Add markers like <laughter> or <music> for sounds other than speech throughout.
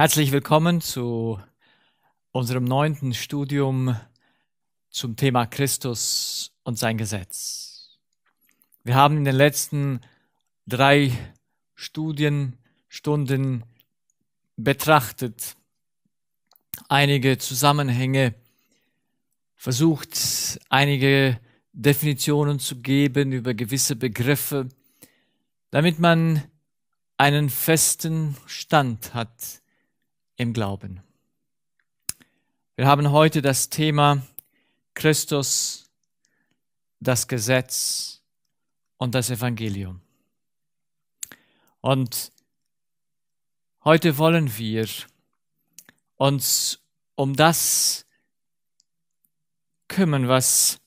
Herzlich willkommen zu unserem neunten Studium zum Thema Christus und sein Gesetz. Wir haben in den letzten drei Studienstunden betrachtet, einige Zusammenhänge versucht, einige Definitionen zu geben über gewisse Begriffe, damit man einen festen Stand hat im Glauben. Wir haben heute das Thema Christus, das Gesetz und das Evangelium. Und heute wollen wir uns um das kümmern, was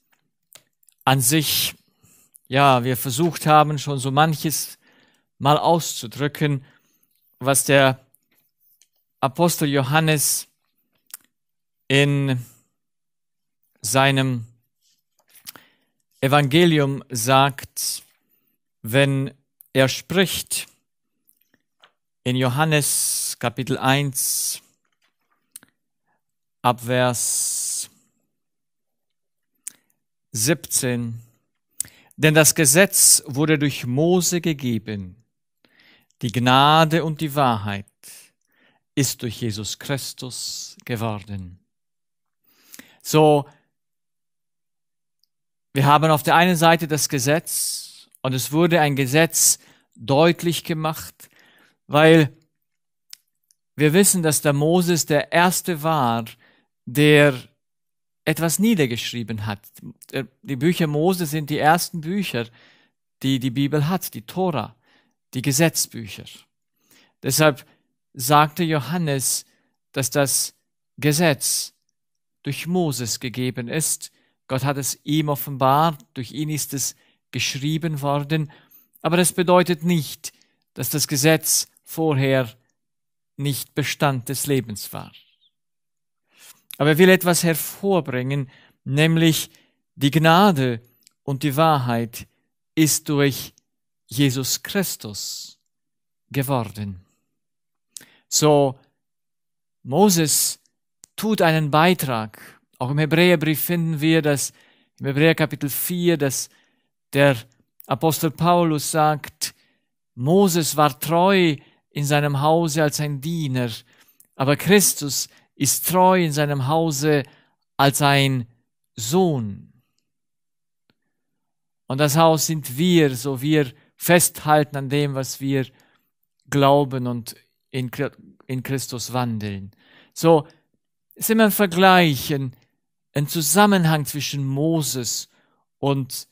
an sich, ja, wir versucht haben, schon so manches mal auszudrücken, was der Apostel Johannes in seinem Evangelium sagt, wenn er spricht, in Johannes Kapitel 1, Abvers 17. Denn das Gesetz wurde durch Mose gegeben, die Gnade und die Wahrheit ist durch Jesus Christus geworden. So, wir haben auf der einen Seite das Gesetz und es wurde ein Gesetz deutlich gemacht, weil wir wissen, dass der Moses der Erste war, der etwas niedergeschrieben hat. Äh, die Bücher Mose sind die ersten Bücher, die die Bibel hat, die Tora, die Gesetzbücher. Deshalb sagte Johannes, dass das Gesetz durch Moses gegeben ist. Gott hat es ihm offenbart, durch ihn ist es geschrieben worden. Aber das bedeutet nicht, dass das Gesetz vorher nicht Bestand des Lebens war. Aber er will etwas hervorbringen, nämlich die Gnade und die Wahrheit ist durch Jesus Christus geworden. So, Moses tut einen Beitrag. Auch im Hebräerbrief finden wir, dass im Hebräer Kapitel 4, dass der Apostel Paulus sagt, Moses war treu in seinem Hause als ein Diener, aber Christus ist treu in seinem Hause als ein Sohn. Und das Haus sind wir, so wir festhalten an dem, was wir glauben und in, in Christus wandeln. So, es ist immer ein Vergleich, ein, ein Zusammenhang zwischen Moses und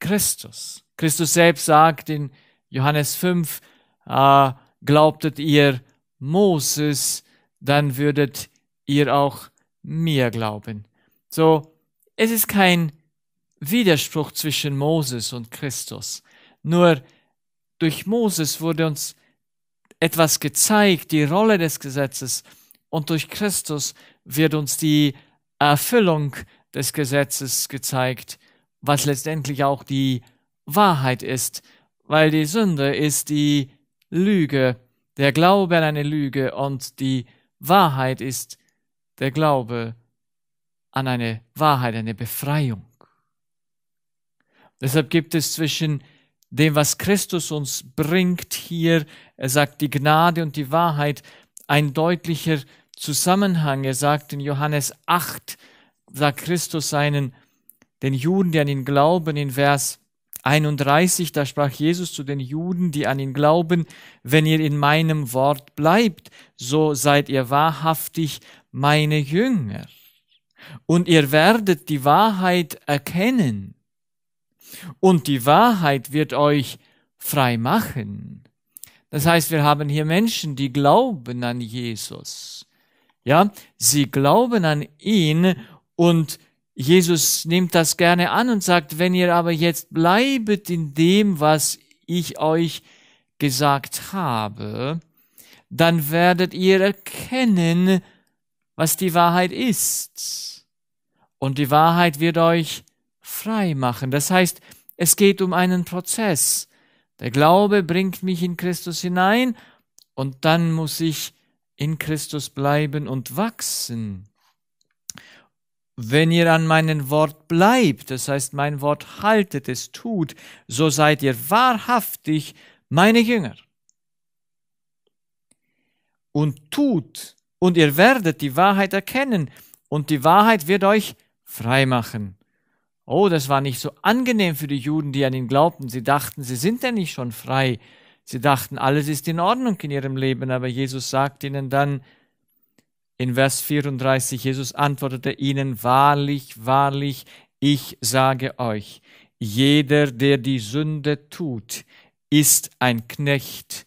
Christus. Christus selbst sagt in Johannes 5, äh, glaubtet ihr Moses, dann würdet ihr auch mir glauben. So, es ist kein Widerspruch zwischen Moses und Christus. Nur durch Moses wurde uns etwas gezeigt, die Rolle des Gesetzes. Und durch Christus wird uns die Erfüllung des Gesetzes gezeigt, was letztendlich auch die Wahrheit ist, weil die Sünde ist die Lüge, der Glaube an eine Lüge und die Wahrheit ist der Glaube an eine Wahrheit, eine Befreiung. Deshalb gibt es zwischen dem, was Christus uns bringt hier, er sagt die Gnade und die Wahrheit, ein deutlicher Zusammenhang. Er sagt in Johannes 8, sagt Christus seinen, den Juden, die an ihn glauben, in Vers 31, da sprach Jesus zu den Juden, die an ihn glauben, wenn ihr in meinem Wort bleibt, so seid ihr wahrhaftig meine Jünger. Und ihr werdet die Wahrheit erkennen und die Wahrheit wird euch frei machen. Das heißt, wir haben hier Menschen, die glauben an Jesus. Ja, sie glauben an ihn und Jesus nimmt das gerne an und sagt, wenn ihr aber jetzt bleibet in dem, was ich euch gesagt habe, dann werdet ihr erkennen, was die Wahrheit ist. Und die Wahrheit wird euch frei machen. Das heißt, es geht um einen Prozess. Der Glaube bringt mich in Christus hinein und dann muss ich in Christus bleiben und wachsen. Wenn ihr an meinem Wort bleibt, das heißt mein Wort haltet, es tut, so seid ihr wahrhaftig meine Jünger. Und tut, und ihr werdet die Wahrheit erkennen, und die Wahrheit wird euch frei machen. Oh, das war nicht so angenehm für die Juden, die an ihn glaubten. Sie dachten, sie sind ja nicht schon frei. Sie dachten, alles ist in Ordnung in ihrem Leben. Aber Jesus sagt ihnen dann in Vers 34, Jesus antwortete ihnen, wahrlich, wahrlich, ich sage euch, jeder, der die Sünde tut, ist ein Knecht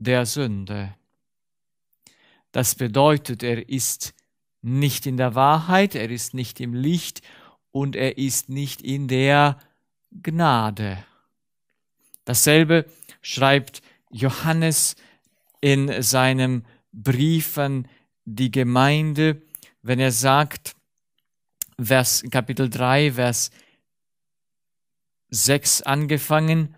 der Sünde. Das bedeutet, er ist nicht in der Wahrheit, er ist nicht im Licht und er ist nicht in der Gnade. Dasselbe schreibt Johannes in seinem Brief an die Gemeinde, wenn er sagt, Vers, Kapitel 3, Vers 6 angefangen,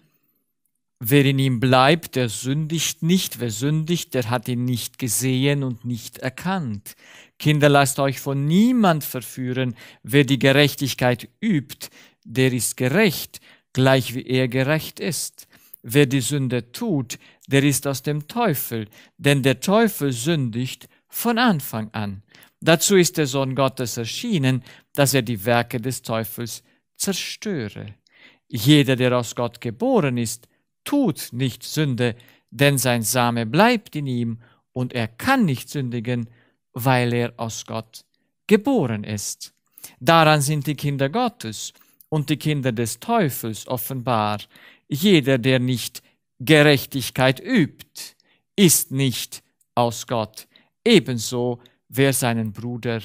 wer in ihm bleibt, der sündigt nicht, wer sündigt, der hat ihn nicht gesehen und nicht erkannt. Kinder, lasst euch von niemand verführen, wer die Gerechtigkeit übt, der ist gerecht, gleich wie er gerecht ist. Wer die Sünde tut, der ist aus dem Teufel, denn der Teufel sündigt von Anfang an. Dazu ist der Sohn Gottes erschienen, dass er die Werke des Teufels zerstöre. Jeder, der aus Gott geboren ist, tut nicht Sünde, denn sein Same bleibt in ihm und er kann nicht sündigen, weil er aus Gott geboren ist. Daran sind die Kinder Gottes und die Kinder des Teufels offenbar. Jeder, der nicht Gerechtigkeit übt, ist nicht aus Gott. Ebenso, wer seinen Bruder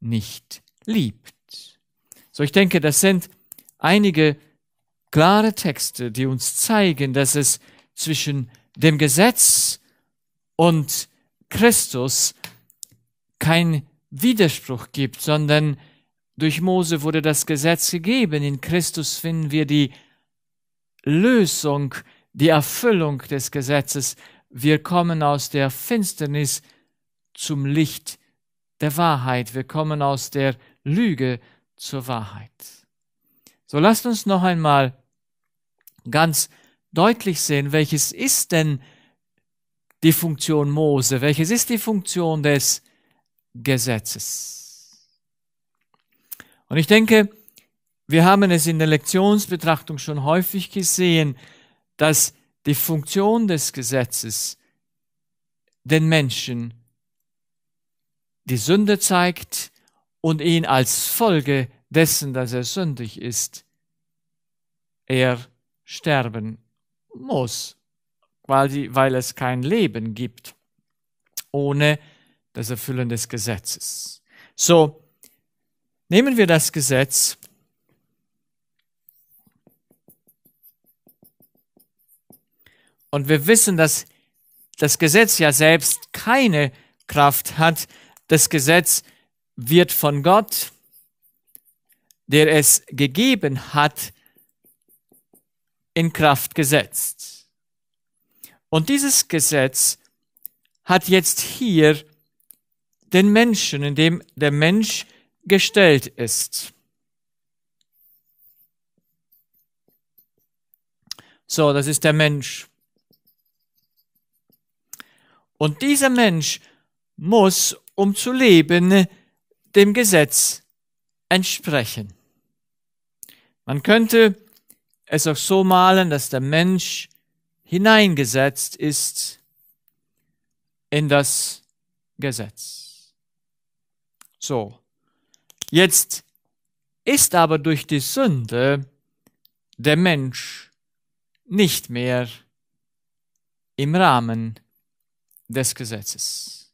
nicht liebt. So, ich denke, das sind einige klare Texte, die uns zeigen, dass es zwischen dem Gesetz und Christus kein Widerspruch gibt, sondern durch Mose wurde das Gesetz gegeben. In Christus finden wir die Lösung, die Erfüllung des Gesetzes. Wir kommen aus der Finsternis zum Licht der Wahrheit. Wir kommen aus der Lüge zur Wahrheit. So lasst uns noch einmal ganz deutlich sehen, welches ist denn die Funktion Mose, welches ist die Funktion des Gesetzes. Und ich denke, wir haben es in der Lektionsbetrachtung schon häufig gesehen, dass die Funktion des Gesetzes den Menschen die Sünde zeigt und ihn als Folge dessen, dass er sündig ist, er sterben muss, weil, die, weil es kein Leben gibt ohne das Erfüllen des Gesetzes. So, nehmen wir das Gesetz. Und wir wissen, dass das Gesetz ja selbst keine Kraft hat. Das Gesetz wird von Gott, der es gegeben hat, in Kraft gesetzt. Und dieses Gesetz hat jetzt hier den Menschen, in dem der Mensch gestellt ist. So, das ist der Mensch. Und dieser Mensch muss, um zu leben, dem Gesetz entsprechen. Man könnte es auch so malen, dass der Mensch hineingesetzt ist in das Gesetz. So. Jetzt ist aber durch die Sünde der Mensch nicht mehr im Rahmen des Gesetzes.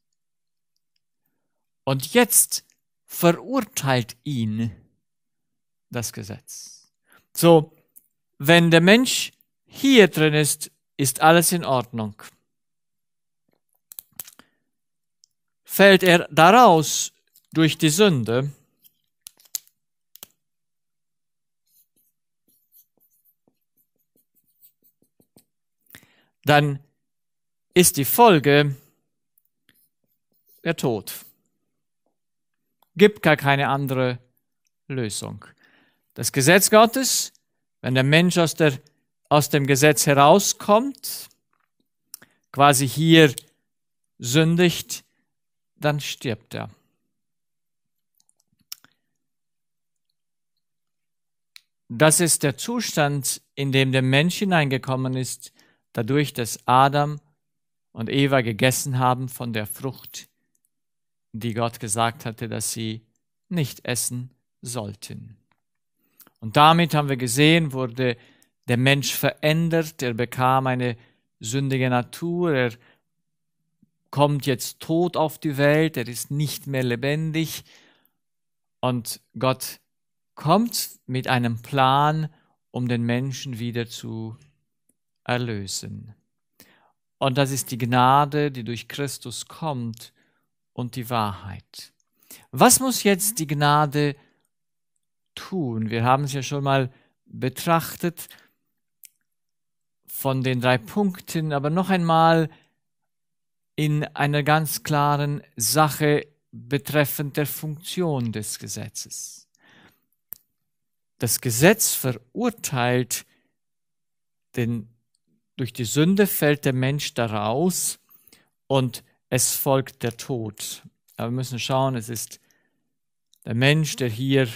Und jetzt verurteilt ihn das Gesetz. So, wenn der Mensch hier drin ist, ist alles in Ordnung. Fällt er daraus, durch die Sünde. Dann ist die Folge der Tod. Gibt gar keine andere Lösung. Das Gesetz Gottes, wenn der Mensch aus, der, aus dem Gesetz herauskommt, quasi hier sündigt, dann stirbt er. Das ist der Zustand, in dem der Mensch hineingekommen ist, dadurch, dass Adam und Eva gegessen haben von der Frucht, die Gott gesagt hatte, dass sie nicht essen sollten. Und damit haben wir gesehen, wurde der Mensch verändert, er bekam eine sündige Natur, er kommt jetzt tot auf die Welt, er ist nicht mehr lebendig und Gott kommt mit einem Plan, um den Menschen wieder zu erlösen. Und das ist die Gnade, die durch Christus kommt und die Wahrheit. Was muss jetzt die Gnade tun? Wir haben es ja schon mal betrachtet von den drei Punkten, aber noch einmal in einer ganz klaren Sache betreffend der Funktion des Gesetzes. Das Gesetz verurteilt, denn durch die Sünde fällt der Mensch daraus und es folgt der Tod. Aber wir müssen schauen, es ist der Mensch, der hier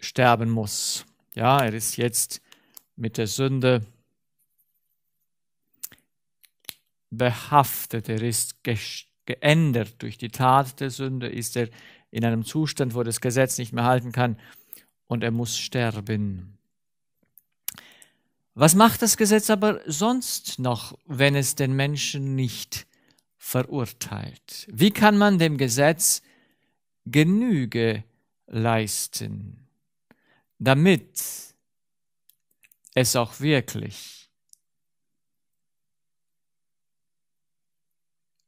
sterben muss. Ja, er ist jetzt mit der Sünde behaftet, er ist geändert. Durch die Tat der Sünde ist er in einem Zustand, wo das Gesetz nicht mehr halten kann, und er muss sterben. Was macht das Gesetz aber sonst noch, wenn es den Menschen nicht verurteilt? Wie kann man dem Gesetz Genüge leisten, damit es auch wirklich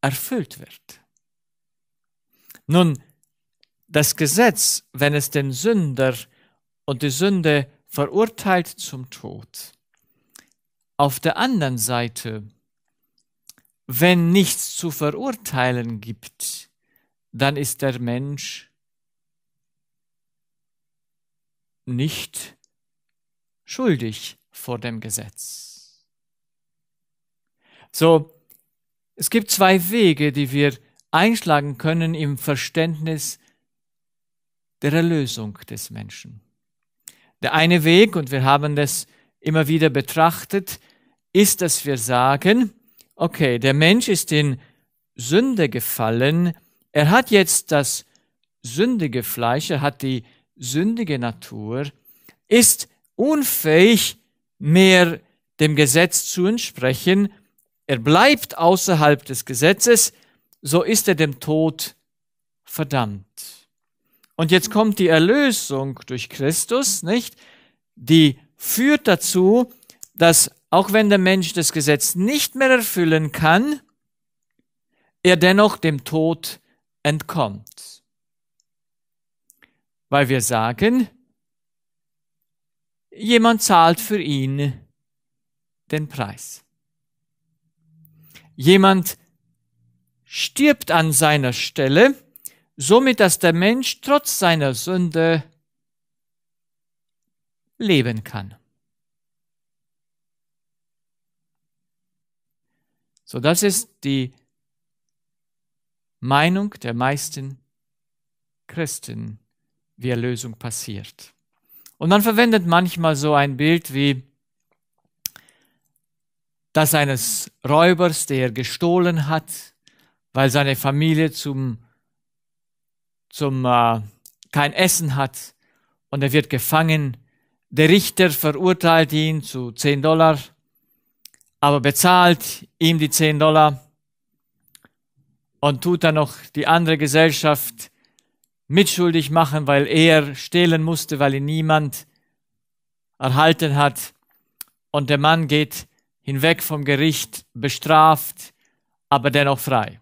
erfüllt wird? Nun, das Gesetz, wenn es den Sünder und die Sünde verurteilt zum Tod. Auf der anderen Seite, wenn nichts zu verurteilen gibt, dann ist der Mensch nicht schuldig vor dem Gesetz. So, es gibt zwei Wege, die wir einschlagen können im Verständnis der Erlösung des Menschen. Der eine Weg, und wir haben das immer wieder betrachtet, ist, dass wir sagen, okay, der Mensch ist in Sünde gefallen, er hat jetzt das sündige Fleisch, er hat die sündige Natur, ist unfähig, mehr dem Gesetz zu entsprechen, er bleibt außerhalb des Gesetzes, so ist er dem Tod verdammt. Und jetzt kommt die Erlösung durch Christus, nicht? Die führt dazu, dass auch wenn der Mensch das Gesetz nicht mehr erfüllen kann, er dennoch dem Tod entkommt. Weil wir sagen, jemand zahlt für ihn den Preis. Jemand stirbt an seiner Stelle, somit dass der Mensch trotz seiner Sünde leben kann. So, das ist die Meinung der meisten Christen, wie Erlösung passiert. Und man verwendet manchmal so ein Bild wie das eines Räubers, der gestohlen hat, weil seine Familie zum zum äh, kein Essen hat und er wird gefangen. Der Richter verurteilt ihn zu 10 Dollar, aber bezahlt ihm die 10 Dollar und tut dann noch die andere Gesellschaft mitschuldig machen, weil er stehlen musste, weil ihn niemand erhalten hat. Und der Mann geht hinweg vom Gericht, bestraft, aber dennoch frei.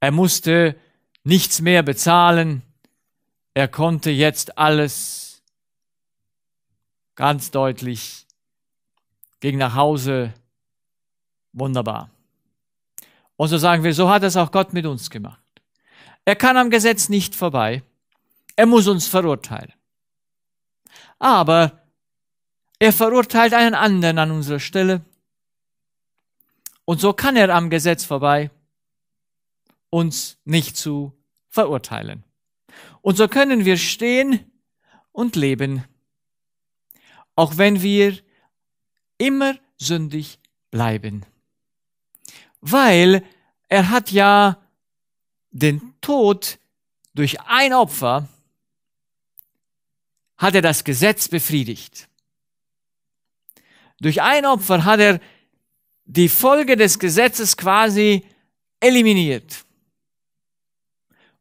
Er musste nichts mehr bezahlen. Er konnte jetzt alles ganz deutlich, ging nach Hause, wunderbar. Und so sagen wir, so hat es auch Gott mit uns gemacht. Er kann am Gesetz nicht vorbei, er muss uns verurteilen. Aber er verurteilt einen anderen an unserer Stelle. Und so kann er am Gesetz vorbei uns nicht zu verurteilen. Und so können wir stehen und leben, auch wenn wir immer sündig bleiben. Weil er hat ja den Tod durch ein Opfer, hat er das Gesetz befriedigt. Durch ein Opfer hat er die Folge des Gesetzes quasi eliminiert.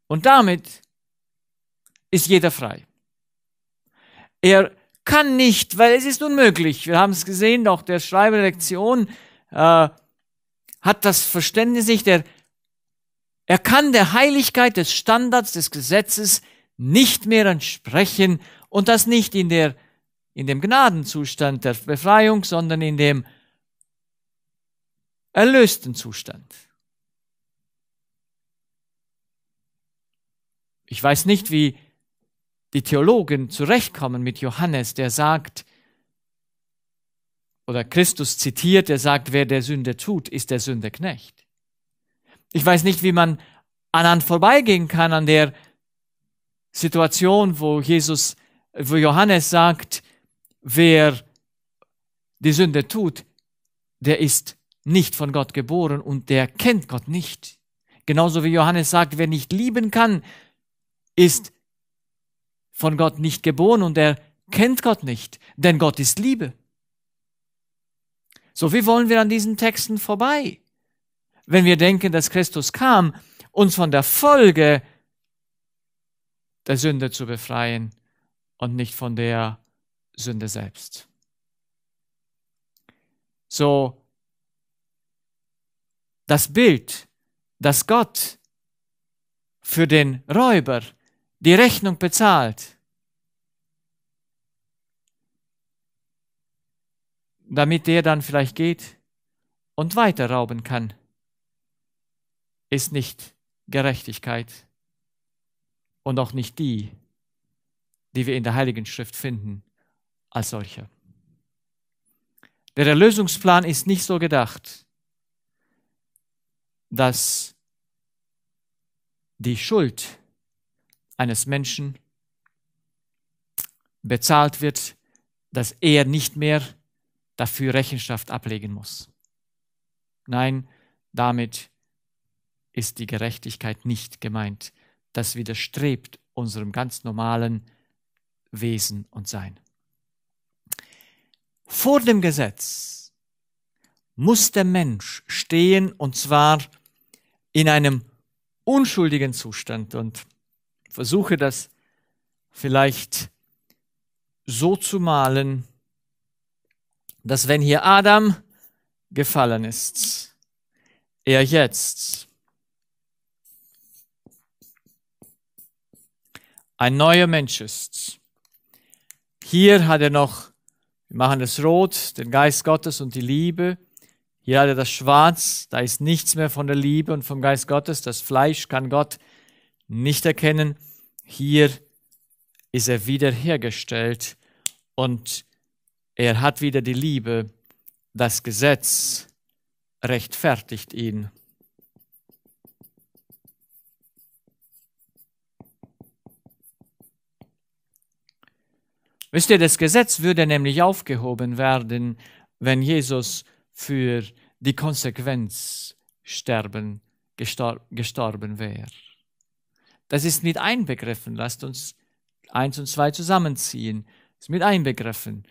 Und damit ist jeder frei. Er kann nicht, weil es ist unmöglich. Wir haben es gesehen, auch der Schreiber der Lektion äh, hat das Verständnis nicht. Er, er kann der Heiligkeit des Standards des Gesetzes nicht mehr entsprechen und das nicht in der in dem Gnadenzustand der Befreiung, sondern in dem erlösten Zustand. Ich weiß nicht, wie die Theologen zurechtkommen mit Johannes, der sagt, oder Christus zitiert, der sagt, wer der Sünde tut, ist der Sündeknecht. Ich weiß nicht, wie man anhand vorbeigehen kann an der Situation, wo Jesus, wo Johannes sagt, wer die Sünde tut, der ist nicht von Gott geboren und der kennt Gott nicht. Genauso wie Johannes sagt, wer nicht lieben kann, ist von Gott nicht geboren und er kennt Gott nicht, denn Gott ist Liebe. So wie wollen wir an diesen Texten vorbei, wenn wir denken, dass Christus kam, uns von der Folge der Sünde zu befreien und nicht von der Sünde selbst. So, das Bild, das Gott für den Räuber die Rechnung bezahlt, damit der dann vielleicht geht und weiter rauben kann, ist nicht Gerechtigkeit und auch nicht die, die wir in der Heiligen Schrift finden als solche. Der Erlösungsplan ist nicht so gedacht, dass die Schuld eines Menschen bezahlt wird, dass er nicht mehr dafür Rechenschaft ablegen muss. Nein, damit ist die Gerechtigkeit nicht gemeint. Das widerstrebt unserem ganz normalen Wesen und Sein. Vor dem Gesetz muss der Mensch stehen und zwar in einem unschuldigen Zustand. Und Versuche das vielleicht so zu malen, dass wenn hier Adam gefallen ist, er jetzt ein neuer Mensch ist. Hier hat er noch, wir machen das Rot, den Geist Gottes und die Liebe. Hier hat er das Schwarz, da ist nichts mehr von der Liebe und vom Geist Gottes. Das Fleisch kann Gott nicht erkennen. Hier ist er wiederhergestellt und er hat wieder die Liebe. Das Gesetz rechtfertigt ihn. Wisst ihr, das Gesetz würde nämlich aufgehoben werden, wenn Jesus für die Konsequenz sterben, gestor gestorben wäre. Das ist mit einbegriffen. Lasst uns eins und zwei zusammenziehen. Ist mit einbegriffen.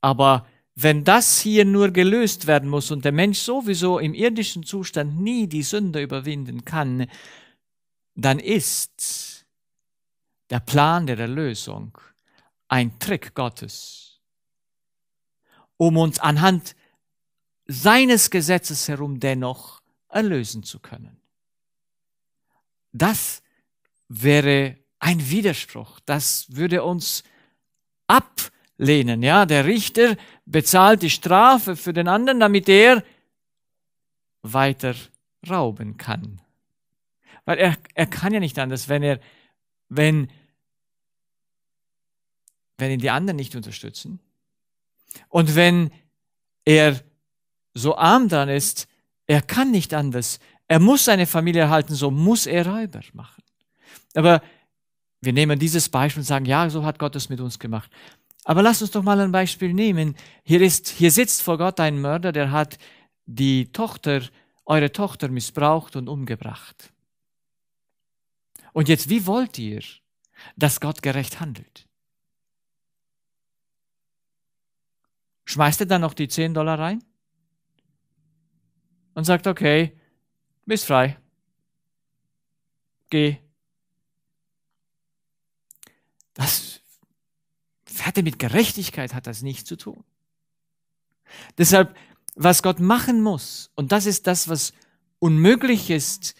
Aber wenn das hier nur gelöst werden muss und der Mensch sowieso im irdischen Zustand nie die Sünde überwinden kann, dann ist der Plan der Erlösung ein Trick Gottes, um uns anhand seines Gesetzes herum dennoch erlösen zu können. Das wäre ein Widerspruch. Das würde uns ablehnen. Ja, der Richter bezahlt die Strafe für den anderen, damit er weiter rauben kann. Weil er, er kann ja nicht anders, wenn er, wenn, wenn ihn die anderen nicht unterstützen und wenn er so arm dran ist, er kann nicht anders. Er muss seine Familie erhalten, so muss er Räuber machen. Aber wir nehmen dieses Beispiel und sagen, ja, so hat Gott es mit uns gemacht. Aber lass uns doch mal ein Beispiel nehmen. Hier ist, hier sitzt vor Gott ein Mörder, der hat die Tochter, eure Tochter missbraucht und umgebracht. Und jetzt, wie wollt ihr, dass Gott gerecht handelt? Schmeißt ihr dann noch die 10 Dollar rein? Und sagt, okay, bist frei. Geh, das hatte mit Gerechtigkeit hat das nichts zu tun. Deshalb, was Gott machen muss, und das ist das, was unmöglich ist,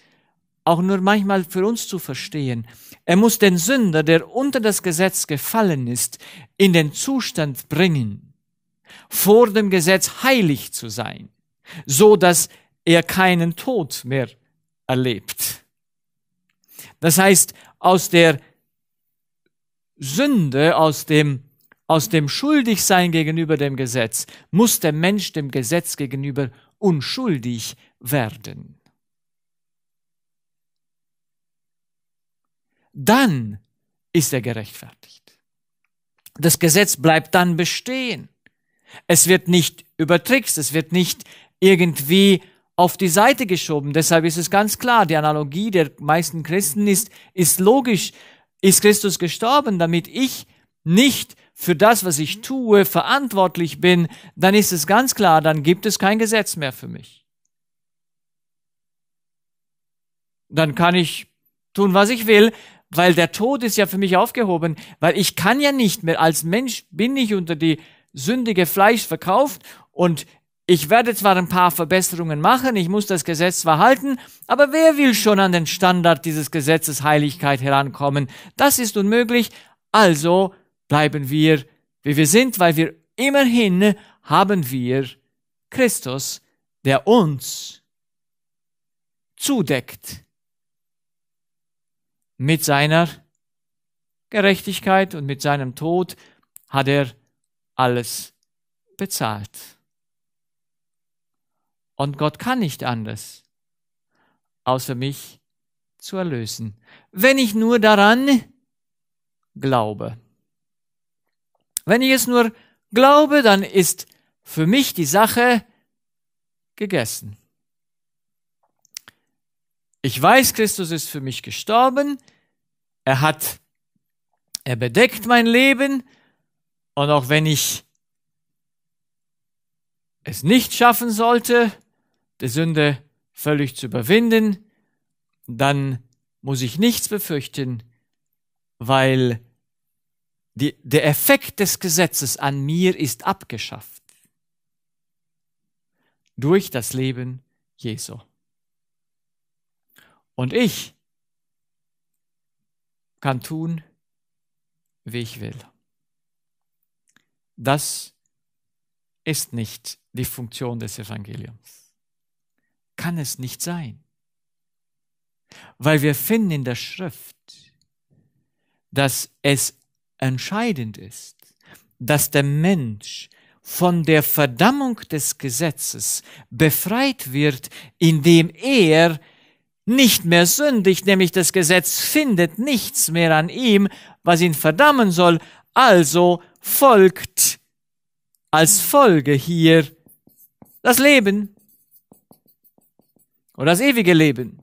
auch nur manchmal für uns zu verstehen. Er muss den Sünder, der unter das Gesetz gefallen ist, in den Zustand bringen, vor dem Gesetz heilig zu sein, so dass er keinen Tod mehr erlebt. Das heißt, aus der Sünde, aus dem, aus dem Schuldigsein gegenüber dem Gesetz, muss der Mensch dem Gesetz gegenüber unschuldig werden. Dann ist er gerechtfertigt. Das Gesetz bleibt dann bestehen. Es wird nicht übertrickst, es wird nicht irgendwie auf die Seite geschoben. Deshalb ist es ganz klar, die Analogie der meisten Christen ist, ist logisch ist Christus gestorben, damit ich nicht für das, was ich tue, verantwortlich bin, dann ist es ganz klar, dann gibt es kein Gesetz mehr für mich. Dann kann ich tun, was ich will, weil der Tod ist ja für mich aufgehoben, weil ich kann ja nicht mehr, als Mensch bin ich unter die sündige Fleisch verkauft und ich werde zwar ein paar Verbesserungen machen, ich muss das Gesetz zwar halten, aber wer will schon an den Standard dieses Gesetzes Heiligkeit herankommen? Das ist unmöglich, also bleiben wir, wie wir sind, weil wir immerhin haben wir Christus, der uns zudeckt mit seiner Gerechtigkeit und mit seinem Tod hat er alles bezahlt. Und Gott kann nicht anders, außer mich zu erlösen, wenn ich nur daran glaube. Wenn ich es nur glaube, dann ist für mich die Sache gegessen. Ich weiß, Christus ist für mich gestorben. Er hat, er bedeckt mein Leben. Und auch wenn ich es nicht schaffen sollte, der Sünde völlig zu überwinden, dann muss ich nichts befürchten, weil die, der Effekt des Gesetzes an mir ist abgeschafft durch das Leben Jesu. Und ich kann tun, wie ich will. Das ist nicht die Funktion des Evangeliums kann es nicht sein. Weil wir finden in der Schrift, dass es entscheidend ist, dass der Mensch von der Verdammung des Gesetzes befreit wird, indem er nicht mehr sündigt, nämlich das Gesetz findet nichts mehr an ihm, was ihn verdammen soll, also folgt als Folge hier das Leben oder das ewige Leben,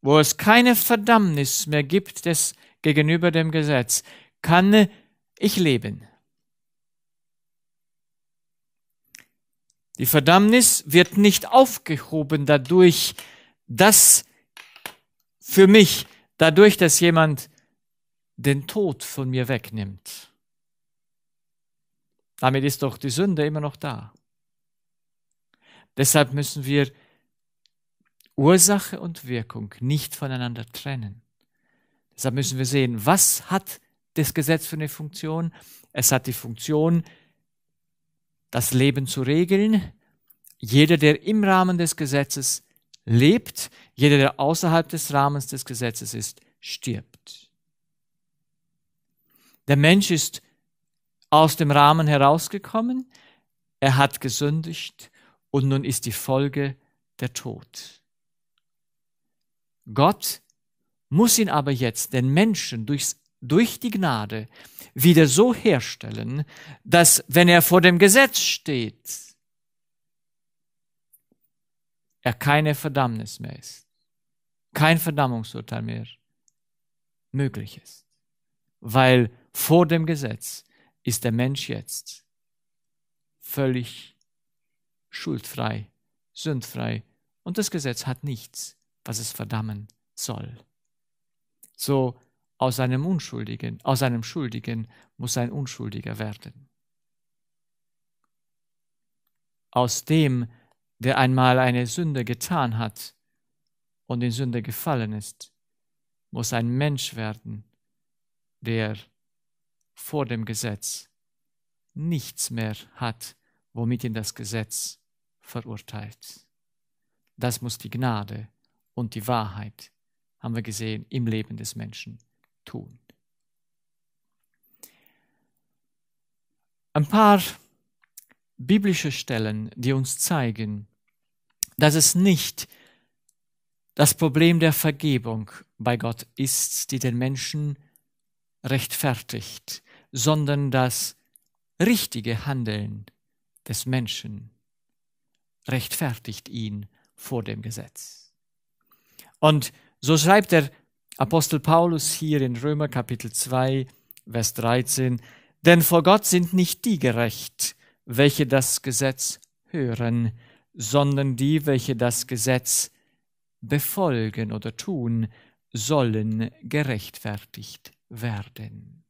wo es keine Verdammnis mehr gibt des gegenüber dem Gesetz, kann ich leben. Die Verdammnis wird nicht aufgehoben dadurch, dass für mich, dadurch, dass jemand den Tod von mir wegnimmt. Damit ist doch die Sünde immer noch da. Deshalb müssen wir Ursache und Wirkung nicht voneinander trennen. Deshalb müssen wir sehen, was hat das Gesetz für eine Funktion? Es hat die Funktion, das Leben zu regeln. Jeder, der im Rahmen des Gesetzes lebt, jeder, der außerhalb des Rahmens des Gesetzes ist, stirbt. Der Mensch ist aus dem Rahmen herausgekommen, er hat gesündigt, und nun ist die Folge der Tod. Gott muss ihn aber jetzt, den Menschen, durchs, durch die Gnade wieder so herstellen, dass wenn er vor dem Gesetz steht, er keine Verdammnis mehr ist, kein Verdammungsurteil mehr möglich ist, weil vor dem Gesetz ist der Mensch jetzt völlig schuldfrei, sündfrei, und das Gesetz hat nichts, was es verdammen soll. So aus einem Unschuldigen, aus einem Schuldigen muss ein Unschuldiger werden. Aus dem, der einmal eine Sünde getan hat und in Sünde gefallen ist, muss ein Mensch werden, der vor dem Gesetz nichts mehr hat, womit ihn das Gesetz verurteilt. Das muss die Gnade und die Wahrheit, haben wir gesehen, im Leben des Menschen tun. Ein paar biblische Stellen, die uns zeigen, dass es nicht das Problem der Vergebung bei Gott ist, die den Menschen rechtfertigt, sondern das richtige Handeln des Menschen ist rechtfertigt ihn vor dem Gesetz. Und so schreibt der Apostel Paulus hier in Römer Kapitel 2, Vers 13, denn vor Gott sind nicht die gerecht, welche das Gesetz hören, sondern die, welche das Gesetz befolgen oder tun, sollen gerechtfertigt werden.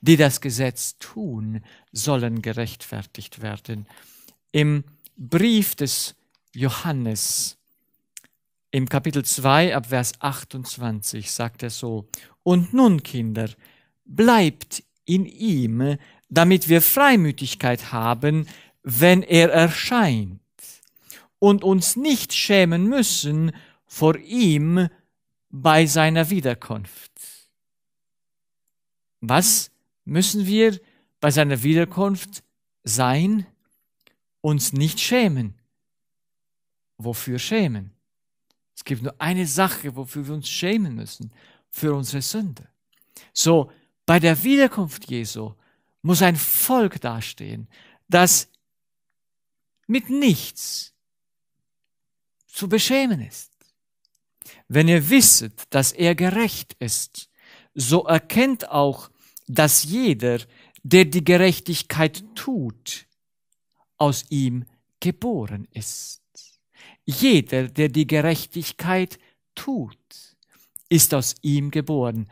Die das Gesetz tun, sollen gerechtfertigt werden. Im Brief des Johannes. Im Kapitel 2 ab Vers 28 sagt er so, Und nun, Kinder, bleibt in ihm, damit wir Freimütigkeit haben, wenn er erscheint, und uns nicht schämen müssen vor ihm bei seiner Wiederkunft. Was müssen wir bei seiner Wiederkunft sein? uns nicht schämen. Wofür schämen? Es gibt nur eine Sache, wofür wir uns schämen müssen, für unsere Sünde. So, bei der Wiederkunft Jesu muss ein Volk dastehen, das mit nichts zu beschämen ist. Wenn ihr wisset, dass er gerecht ist, so erkennt auch, dass jeder, der die Gerechtigkeit tut, aus ihm geboren ist. Jeder, der die Gerechtigkeit tut, ist aus ihm geboren.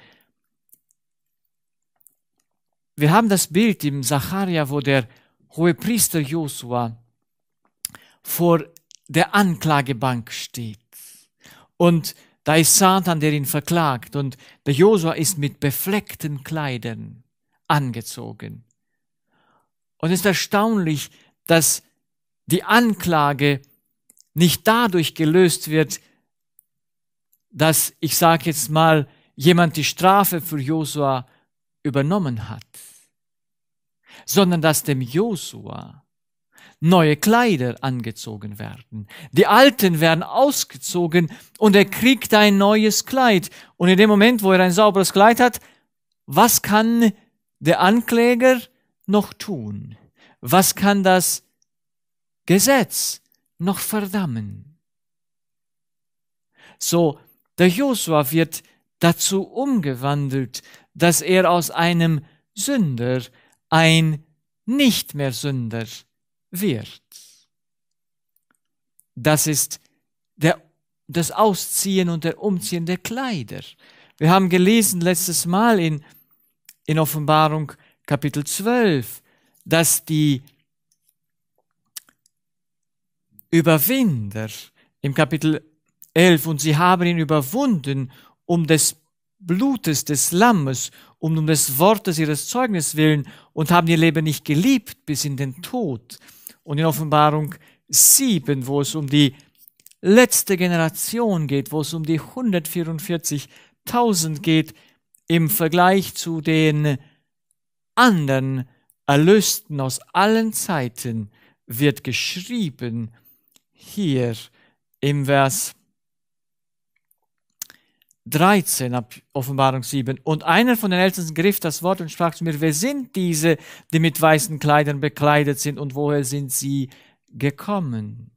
Wir haben das Bild im Sacharia, wo der hohe Priester Josua vor der Anklagebank steht. Und da ist Satan, der ihn verklagt. Und der Josua ist mit befleckten Kleidern angezogen. Und es ist erstaunlich, dass die Anklage nicht dadurch gelöst wird, dass ich sage jetzt mal, jemand die Strafe für Josua übernommen hat, sondern dass dem Josua neue Kleider angezogen werden. Die alten werden ausgezogen und er kriegt ein neues Kleid. Und in dem Moment, wo er ein sauberes Kleid hat, was kann der Ankläger noch tun? Was kann das Gesetz noch verdammen? So, der Josua wird dazu umgewandelt, dass er aus einem Sünder ein nicht mehr Sünder wird. Das ist der, das Ausziehen und der Umziehen der Kleider. Wir haben gelesen letztes Mal in, in Offenbarung Kapitel 12, dass die Überwinder im Kapitel 11 und sie haben ihn überwunden um des Blutes des Lammes und um des Wortes ihres Zeugnisses willen und haben ihr Leben nicht geliebt bis in den Tod. Und in Offenbarung 7, wo es um die letzte Generation geht, wo es um die 144.000 geht, im Vergleich zu den anderen Erlösten aus allen Zeiten wird geschrieben hier im Vers 13 ab Offenbarung 7. Und einer von den Ältesten griff das Wort und sprach zu mir, wer sind diese, die mit weißen Kleidern bekleidet sind und woher sind sie gekommen?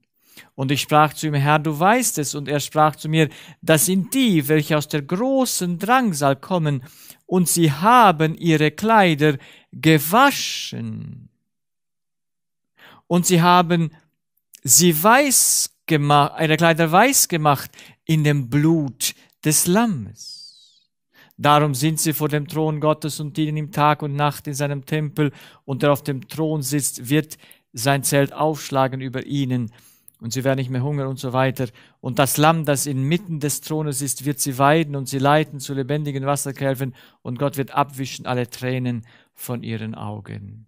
Und ich sprach zu ihm, Herr, du weißt es. Und er sprach zu mir, das sind die, welche aus der großen Drangsal kommen und sie haben ihre Kleider gewaschen und sie haben sie weiß gemacht, ihre Kleider weiß gemacht in dem Blut des Lammes. Darum sind sie vor dem Thron Gottes und dienen ihm Tag und Nacht in seinem Tempel und der auf dem Thron sitzt, wird sein Zelt aufschlagen über ihnen und sie werden nicht mehr hungern und so weiter. Und das Lamm, das inmitten des Thrones ist, wird sie weiden und sie leiten zu lebendigen Wasserkäfen und Gott wird abwischen alle Tränen von ihren Augen.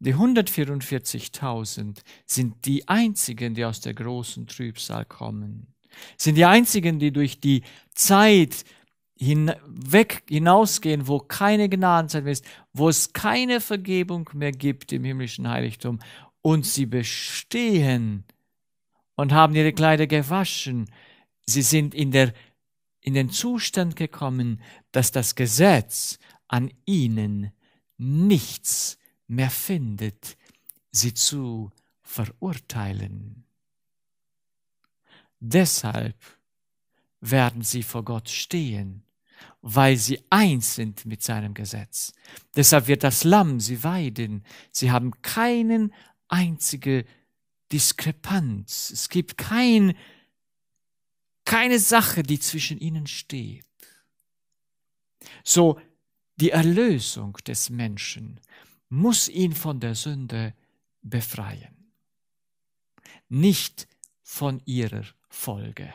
Die 144.000 sind die einzigen, die aus der großen Trübsal kommen, sind die einzigen, die durch die Zeit hinweg hinausgehen, wo keine Gnadenzeit mehr ist, wo es keine Vergebung mehr gibt im himmlischen Heiligtum und sie bestehen und haben ihre Kleider gewaschen. Sie sind in, der, in den Zustand gekommen, dass das Gesetz an ihnen nichts mehr findet, sie zu verurteilen. Deshalb werden sie vor Gott stehen, weil sie eins sind mit seinem Gesetz. Deshalb wird das Lamm sie weiden. Sie haben keinen einzige Diskrepanz. Es gibt kein, keine Sache, die zwischen ihnen steht. So, die Erlösung des Menschen muss ihn von der Sünde befreien, nicht von ihrer Folge.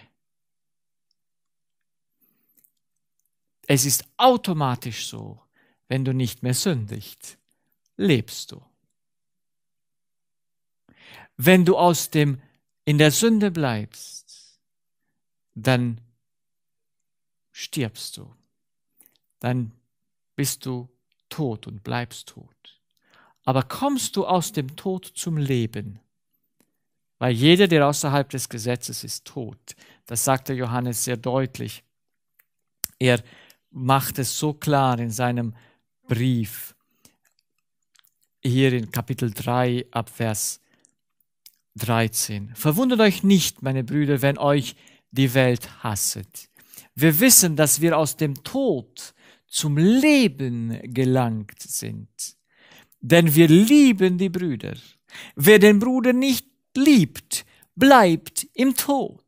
Es ist automatisch so, wenn du nicht mehr sündigst, lebst du wenn du aus dem in der Sünde bleibst, dann stirbst du. Dann bist du tot und bleibst tot. Aber kommst du aus dem Tod zum Leben, weil jeder, der außerhalb des Gesetzes ist, tot. Das sagte Johannes sehr deutlich. Er macht es so klar in seinem Brief, hier in Kapitel 3 ab Vers 13. Verwundert euch nicht, meine Brüder, wenn euch die Welt hasset. Wir wissen, dass wir aus dem Tod zum Leben gelangt sind. Denn wir lieben die Brüder. Wer den Bruder nicht liebt, bleibt im Tod.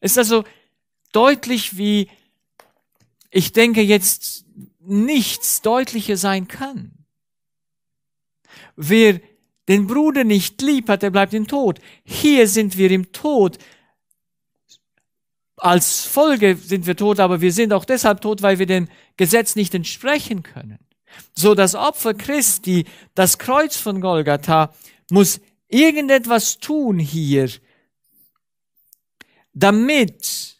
Es ist also deutlich, wie ich denke jetzt nichts deutlicher sein kann. Wer den Bruder nicht lieb hat, der bleibt im Tod. Hier sind wir im Tod. Als Folge sind wir tot, aber wir sind auch deshalb tot, weil wir dem Gesetz nicht entsprechen können. So das Opfer Christi, das Kreuz von Golgatha, muss irgendetwas tun hier, damit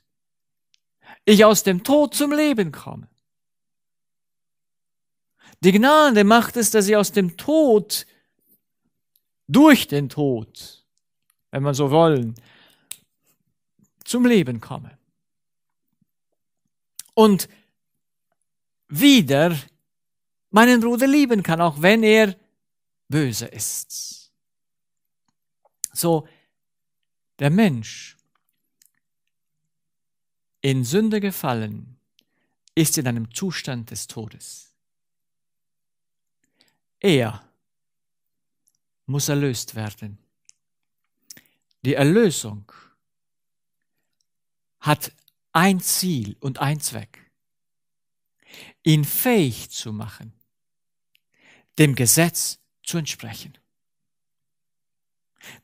ich aus dem Tod zum Leben komme. Die Gnade macht es, dass ich aus dem Tod durch den Tod, wenn man so wollen, zum Leben komme. Und wieder meinen Bruder lieben kann, auch wenn er böse ist. So, der Mensch, in Sünde gefallen, ist in einem Zustand des Todes. Er muss erlöst werden. Die Erlösung hat ein Ziel und ein Zweck, ihn fähig zu machen, dem Gesetz zu entsprechen.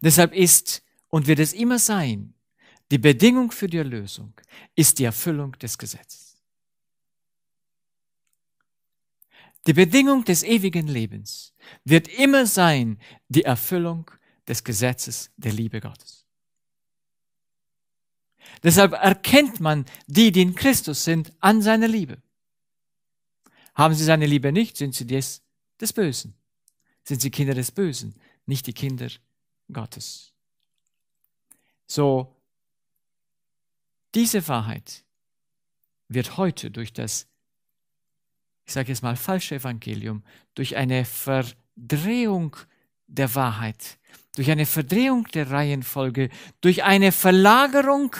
Deshalb ist und wird es immer sein, die Bedingung für die Erlösung ist die Erfüllung des Gesetzes. Die Bedingung des ewigen Lebens wird immer sein die Erfüllung des Gesetzes der Liebe Gottes. Deshalb erkennt man die, die in Christus sind, an seiner Liebe. Haben sie seine Liebe nicht, sind sie des, des Bösen. Sind sie Kinder des Bösen, nicht die Kinder Gottes. So, diese Wahrheit wird heute durch das ich sage jetzt mal, falsche Evangelium, durch eine Verdrehung der Wahrheit, durch eine Verdrehung der Reihenfolge, durch eine Verlagerung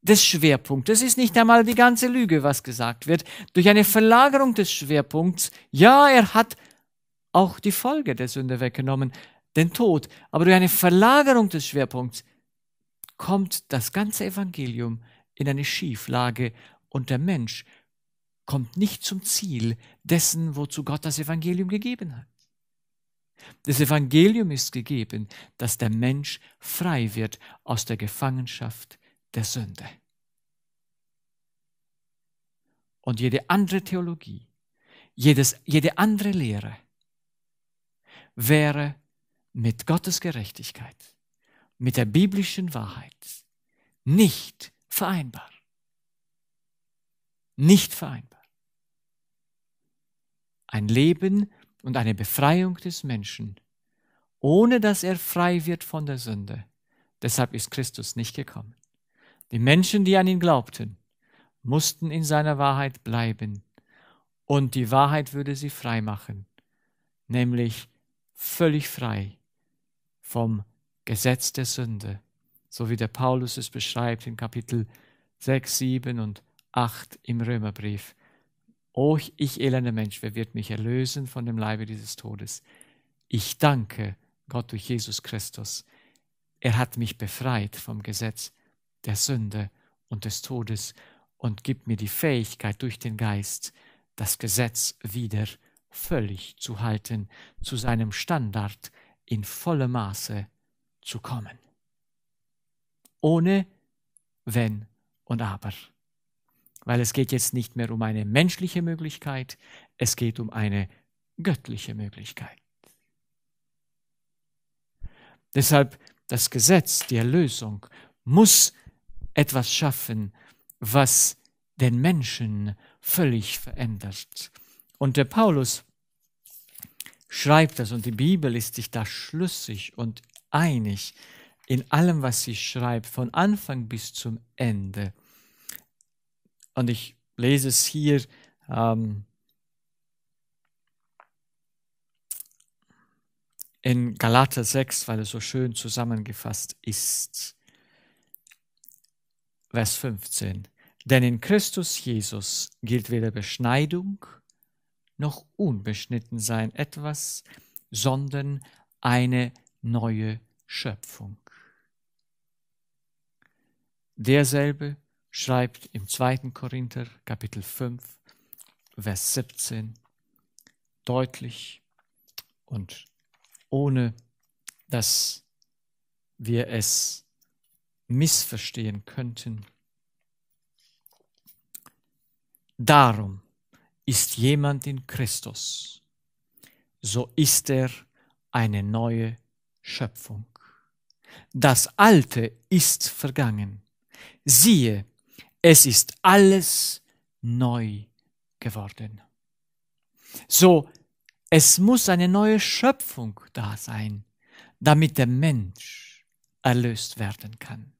des Schwerpunktes, ist nicht einmal die ganze Lüge, was gesagt wird, durch eine Verlagerung des Schwerpunkts, ja, er hat auch die Folge der Sünde weggenommen, den Tod, aber durch eine Verlagerung des Schwerpunkts kommt das ganze Evangelium in eine Schieflage und der Mensch kommt nicht zum Ziel dessen, wozu Gott das Evangelium gegeben hat. Das Evangelium ist gegeben, dass der Mensch frei wird aus der Gefangenschaft der Sünde. Und jede andere Theologie, jedes, jede andere Lehre wäre mit Gottes Gerechtigkeit, mit der biblischen Wahrheit nicht vereinbar. Nicht vereinbar ein Leben und eine Befreiung des Menschen, ohne dass er frei wird von der Sünde. Deshalb ist Christus nicht gekommen. Die Menschen, die an ihn glaubten, mussten in seiner Wahrheit bleiben, und die Wahrheit würde sie frei machen, nämlich völlig frei vom Gesetz der Sünde, so wie der Paulus es beschreibt in Kapitel 6, 7 und 8 im Römerbrief. O oh, ich elender Mensch, wer wird mich erlösen von dem Leibe dieses Todes? Ich danke Gott durch Jesus Christus. Er hat mich befreit vom Gesetz der Sünde und des Todes und gibt mir die Fähigkeit durch den Geist, das Gesetz wieder völlig zu halten, zu seinem Standard in vollem Maße zu kommen. Ohne Wenn und Aber weil es geht jetzt nicht mehr um eine menschliche Möglichkeit, es geht um eine göttliche Möglichkeit. Deshalb das Gesetz, die Erlösung muss etwas schaffen, was den Menschen völlig verändert. Und der Paulus schreibt das und die Bibel ist sich da schlüssig und einig in allem, was sie schreibt, von Anfang bis zum Ende. Und ich lese es hier. Ähm, in Galater 6, weil es so schön zusammengefasst ist. Vers 15. Denn in Christus Jesus gilt weder Beschneidung noch Unbeschnittensein etwas, sondern eine neue Schöpfung. Derselbe, schreibt im 2. Korinther Kapitel 5, Vers 17 deutlich und ohne dass wir es missverstehen könnten. Darum ist jemand in Christus, so ist er eine neue Schöpfung. Das Alte ist vergangen. Siehe, es ist alles neu geworden. So, es muss eine neue Schöpfung da sein, damit der Mensch erlöst werden kann.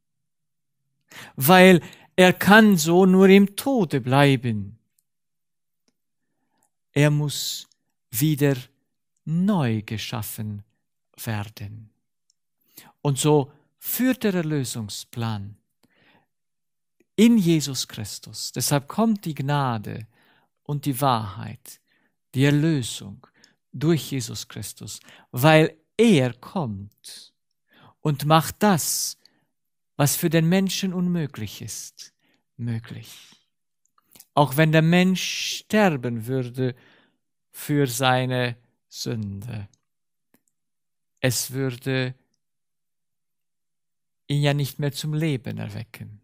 Weil er kann so nur im Tode bleiben. Er muss wieder neu geschaffen werden. Und so führt der Erlösungsplan in Jesus Christus. Deshalb kommt die Gnade und die Wahrheit, die Erlösung durch Jesus Christus, weil er kommt und macht das, was für den Menschen unmöglich ist, möglich. Auch wenn der Mensch sterben würde für seine Sünde. Es würde ihn ja nicht mehr zum Leben erwecken.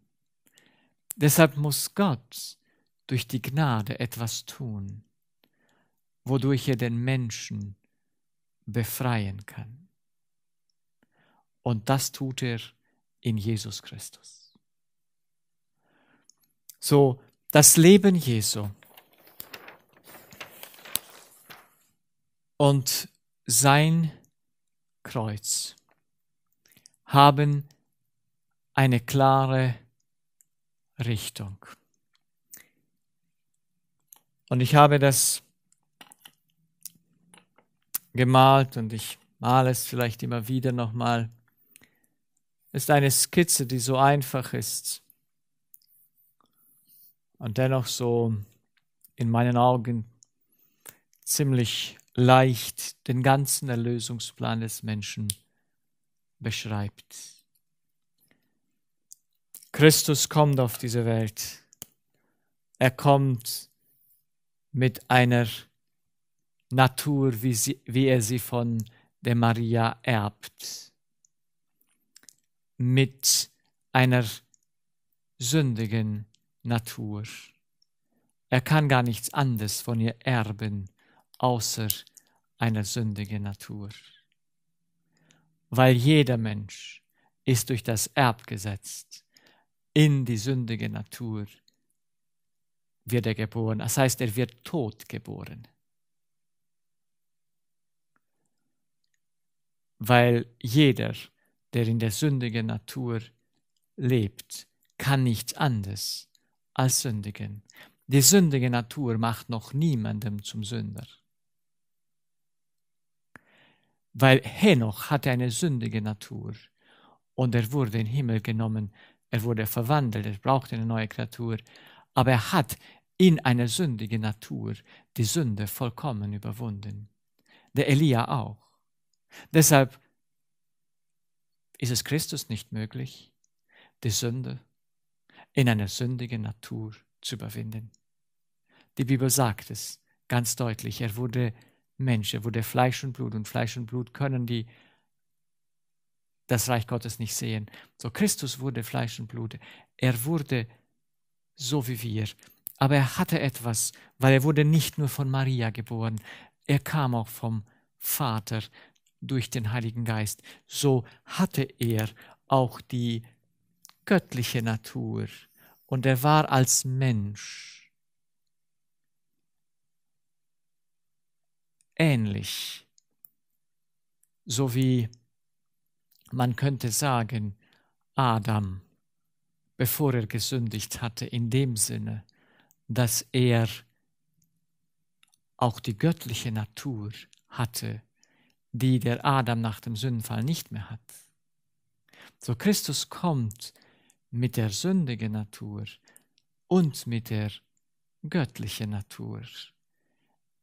Deshalb muss Gott durch die Gnade etwas tun, wodurch er den Menschen befreien kann. Und das tut er in Jesus Christus. So, das Leben Jesu und sein Kreuz haben eine klare Richtung. Und ich habe das gemalt und ich male es vielleicht immer wieder nochmal. Es Ist eine Skizze, die so einfach ist und dennoch so in meinen Augen ziemlich leicht den ganzen Erlösungsplan des Menschen beschreibt. Christus kommt auf diese Welt. Er kommt mit einer Natur, wie, sie, wie er sie von der Maria erbt. Mit einer sündigen Natur. Er kann gar nichts anderes von ihr erben, außer einer sündigen Natur. Weil jeder Mensch ist durch das Erb gesetzt in die sündige Natur wird er geboren. Das heißt, er wird tot geboren. Weil jeder, der in der sündigen Natur lebt, kann nichts anderes als sündigen. Die sündige Natur macht noch niemandem zum Sünder. Weil Henoch hatte eine sündige Natur und er wurde in den Himmel genommen er wurde verwandelt, er brauchte eine neue Kreatur, aber er hat in einer sündigen Natur die Sünde vollkommen überwunden. Der Elia auch. Deshalb ist es Christus nicht möglich, die Sünde in einer sündigen Natur zu überwinden. Die Bibel sagt es ganz deutlich, er wurde Mensch, er wurde Fleisch und Blut und Fleisch und Blut können die das Reich Gottes nicht sehen. So, Christus wurde Fleisch und Blut. Er wurde so wie wir. Aber er hatte etwas, weil er wurde nicht nur von Maria geboren. Er kam auch vom Vater durch den Heiligen Geist. So hatte er auch die göttliche Natur. Und er war als Mensch ähnlich, so wie man könnte sagen, Adam, bevor er gesündigt hatte, in dem Sinne, dass er auch die göttliche Natur hatte, die der Adam nach dem Sündenfall nicht mehr hat. So Christus kommt mit der sündigen Natur und mit der göttlichen Natur.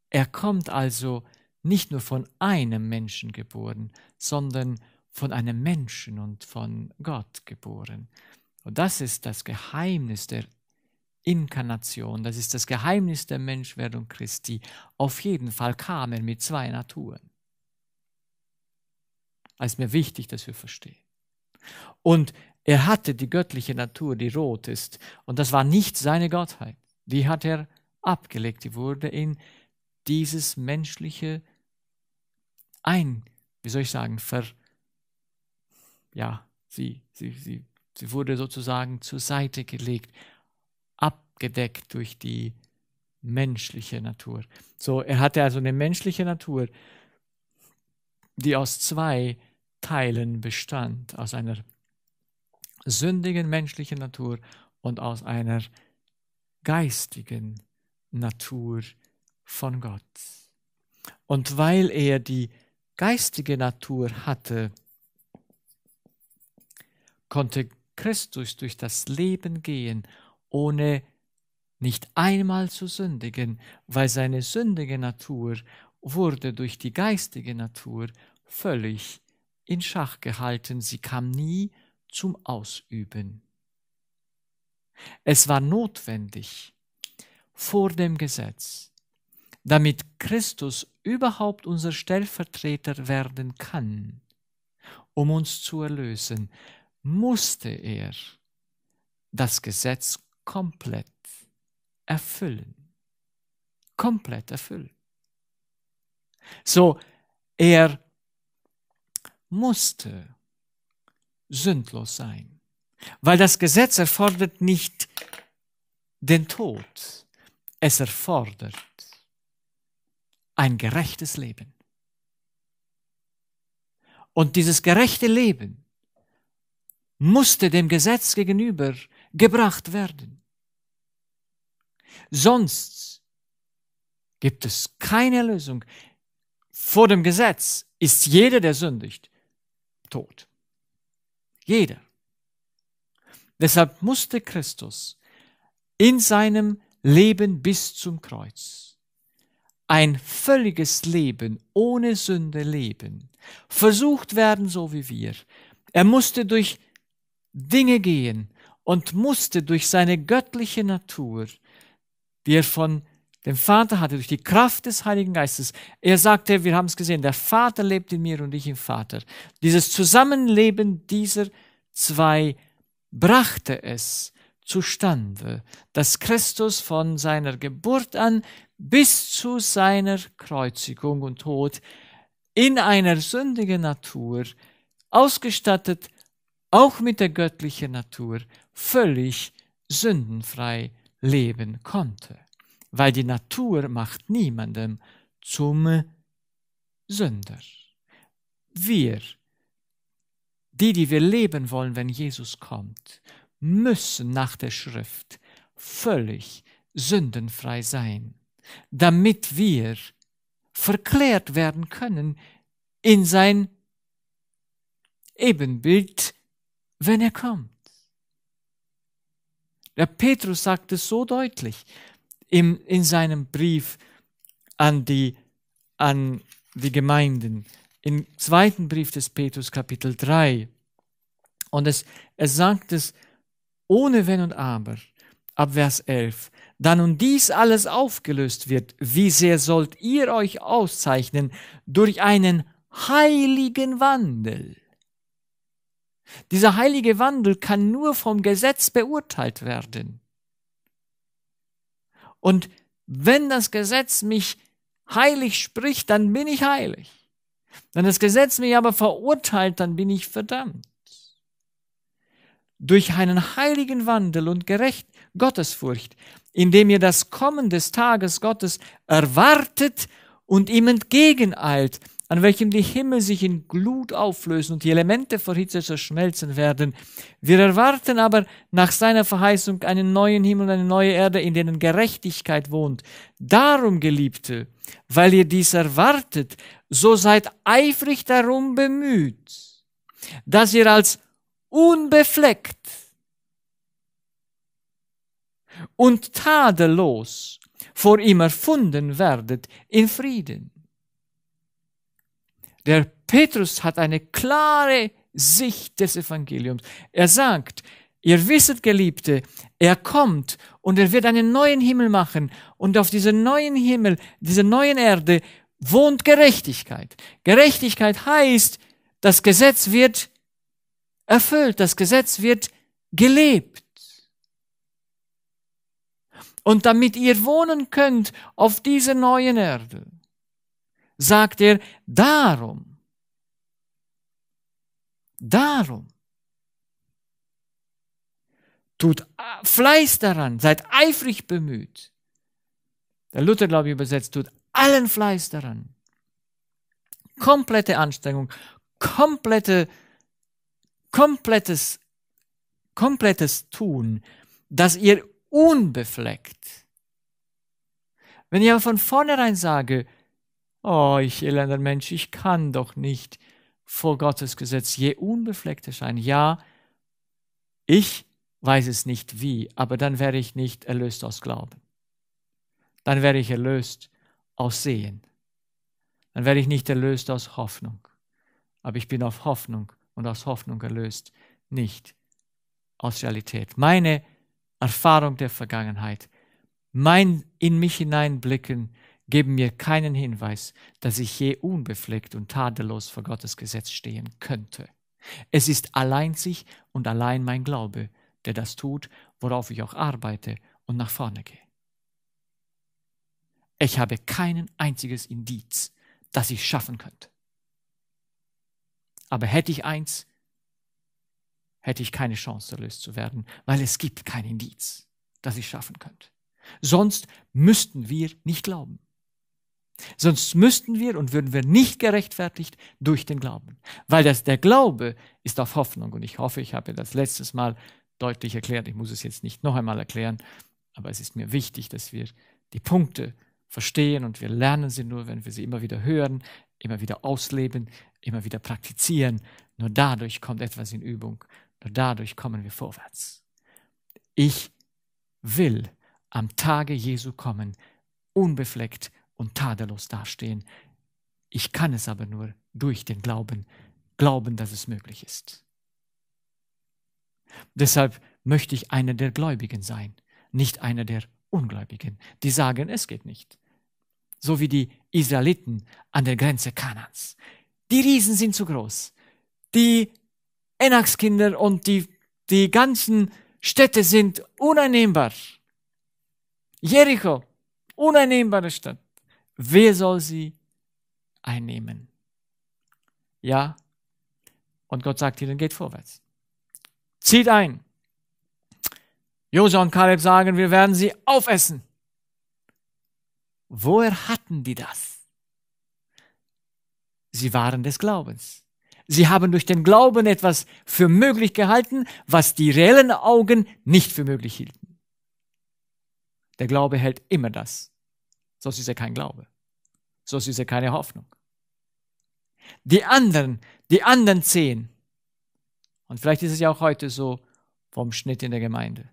Er kommt also nicht nur von einem Menschen geboren, sondern von einem Menschen und von Gott geboren. Und das ist das Geheimnis der Inkarnation, das ist das Geheimnis der Menschwerdung Christi. Auf jeden Fall kam er mit zwei Naturen. Das ist mir wichtig, dass wir verstehen. Und er hatte die göttliche Natur, die rot ist, und das war nicht seine Gottheit. Die hat er abgelegt, die wurde in dieses menschliche ein, wie soll ich sagen, ver, ja, sie, sie, sie, sie wurde sozusagen zur Seite gelegt, abgedeckt durch die menschliche Natur. So, er hatte also eine menschliche Natur, die aus zwei Teilen bestand, aus einer sündigen menschlichen Natur und aus einer geistigen Natur von Gott. Und weil er die geistige Natur hatte, konnte Christus durch das Leben gehen, ohne nicht einmal zu sündigen, weil seine sündige Natur wurde durch die geistige Natur völlig in Schach gehalten, sie kam nie zum Ausüben. Es war notwendig vor dem Gesetz, damit Christus überhaupt unser Stellvertreter werden kann, um uns zu erlösen, musste er das Gesetz komplett erfüllen. Komplett erfüllen. So, er musste sündlos sein, weil das Gesetz erfordert nicht den Tod, es erfordert ein gerechtes Leben. Und dieses gerechte Leben musste dem Gesetz gegenüber gebracht werden. Sonst gibt es keine Lösung. Vor dem Gesetz ist jeder, der sündigt, tot. Jeder. Deshalb musste Christus in seinem Leben bis zum Kreuz ein völliges Leben ohne Sünde leben, versucht werden, so wie wir. Er musste durch Dinge gehen und musste durch seine göttliche Natur, die er von dem Vater hatte, durch die Kraft des Heiligen Geistes. Er sagte, wir haben es gesehen, der Vater lebt in mir und ich im Vater. Dieses Zusammenleben dieser zwei brachte es zustande, dass Christus von seiner Geburt an bis zu seiner Kreuzigung und Tod in einer sündigen Natur ausgestattet auch mit der göttlichen Natur völlig sündenfrei leben konnte, weil die Natur macht niemandem zum Sünder. Wir, die, die wir leben wollen, wenn Jesus kommt, müssen nach der Schrift völlig sündenfrei sein, damit wir verklärt werden können in sein Ebenbild, wenn er kommt. Der Petrus sagt es so deutlich im, in seinem Brief an die, an die Gemeinden, im zweiten Brief des Petrus Kapitel 3. Und es, er sagt es ohne Wenn und Aber ab Vers 11. Da nun dies alles aufgelöst wird, wie sehr sollt ihr euch auszeichnen durch einen heiligen Wandel, dieser heilige Wandel kann nur vom Gesetz beurteilt werden. Und wenn das Gesetz mich heilig spricht, dann bin ich heilig. Wenn das Gesetz mich aber verurteilt, dann bin ich verdammt. Durch einen heiligen Wandel und gerecht Gottesfurcht, indem ihr das Kommen des Tages Gottes erwartet und ihm entgegeneilt, an welchem die Himmel sich in Glut auflösen und die Elemente vor Hitze zerschmelzen werden. Wir erwarten aber nach seiner Verheißung einen neuen Himmel und eine neue Erde, in denen Gerechtigkeit wohnt. Darum, Geliebte, weil ihr dies erwartet, so seid eifrig darum bemüht, dass ihr als unbefleckt und tadellos vor ihm erfunden werdet in Frieden der Petrus hat eine klare Sicht des Evangeliums. Er sagt, ihr wisset, Geliebte, er kommt und er wird einen neuen Himmel machen und auf diesem neuen Himmel, dieser neuen Erde wohnt Gerechtigkeit. Gerechtigkeit heißt, das Gesetz wird erfüllt, das Gesetz wird gelebt. Und damit ihr wohnen könnt auf dieser neuen Erde, sagt er, darum, darum, tut Fleiß daran, seid eifrig bemüht. Der Luther, glaube ich, übersetzt, tut allen Fleiß daran. Komplette Anstrengung, komplette, komplettes, komplettes Tun, dass ihr unbefleckt. Wenn ich aber von vornherein sage, Oh, ich elender Mensch, ich kann doch nicht vor Gottes Gesetz je unbefleckter sein. Ja, ich weiß es nicht wie, aber dann wäre ich nicht erlöst aus Glauben. Dann wäre ich erlöst aus Sehen. Dann wäre ich nicht erlöst aus Hoffnung. Aber ich bin auf Hoffnung und aus Hoffnung erlöst, nicht aus Realität. Meine Erfahrung der Vergangenheit, mein in mich hineinblicken, geben mir keinen Hinweis, dass ich je unbefleckt und tadellos vor Gottes Gesetz stehen könnte. Es ist allein sich und allein mein Glaube, der das tut, worauf ich auch arbeite und nach vorne gehe. Ich habe keinen einziges Indiz, das ich schaffen könnte. Aber hätte ich eins, hätte ich keine Chance erlöst zu werden, weil es gibt kein Indiz, das ich schaffen könnte. Sonst müssten wir nicht glauben. Sonst müssten wir und würden wir nicht gerechtfertigt durch den Glauben. Weil das, der Glaube ist auf Hoffnung. Und ich hoffe, ich habe das letztes Mal deutlich erklärt. Ich muss es jetzt nicht noch einmal erklären. Aber es ist mir wichtig, dass wir die Punkte verstehen und wir lernen sie nur, wenn wir sie immer wieder hören, immer wieder ausleben, immer wieder praktizieren. Nur dadurch kommt etwas in Übung. Nur dadurch kommen wir vorwärts. Ich will am Tage Jesu kommen, unbefleckt und tadellos dastehen. Ich kann es aber nur durch den Glauben, glauben, dass es möglich ist. Deshalb möchte ich einer der Gläubigen sein, nicht einer der Ungläubigen, die sagen, es geht nicht. So wie die Israeliten an der Grenze Kanans. Die Riesen sind zu groß. Die Enachskinder und die, die ganzen Städte sind uneinnehmbar. Jericho, uneinnehmbare Stadt. Wer soll sie einnehmen? Ja, und Gott sagt ihnen, geht vorwärts. Zieht ein. Josua und Kaleb sagen, wir werden sie aufessen. Woher hatten die das? Sie waren des Glaubens. Sie haben durch den Glauben etwas für möglich gehalten, was die reellen Augen nicht für möglich hielten. Der Glaube hält immer das, Sonst ist er kein Glaube. Sonst ist er keine Hoffnung. Die anderen, die anderen zehn. Und vielleicht ist es ja auch heute so vom Schnitt in der Gemeinde.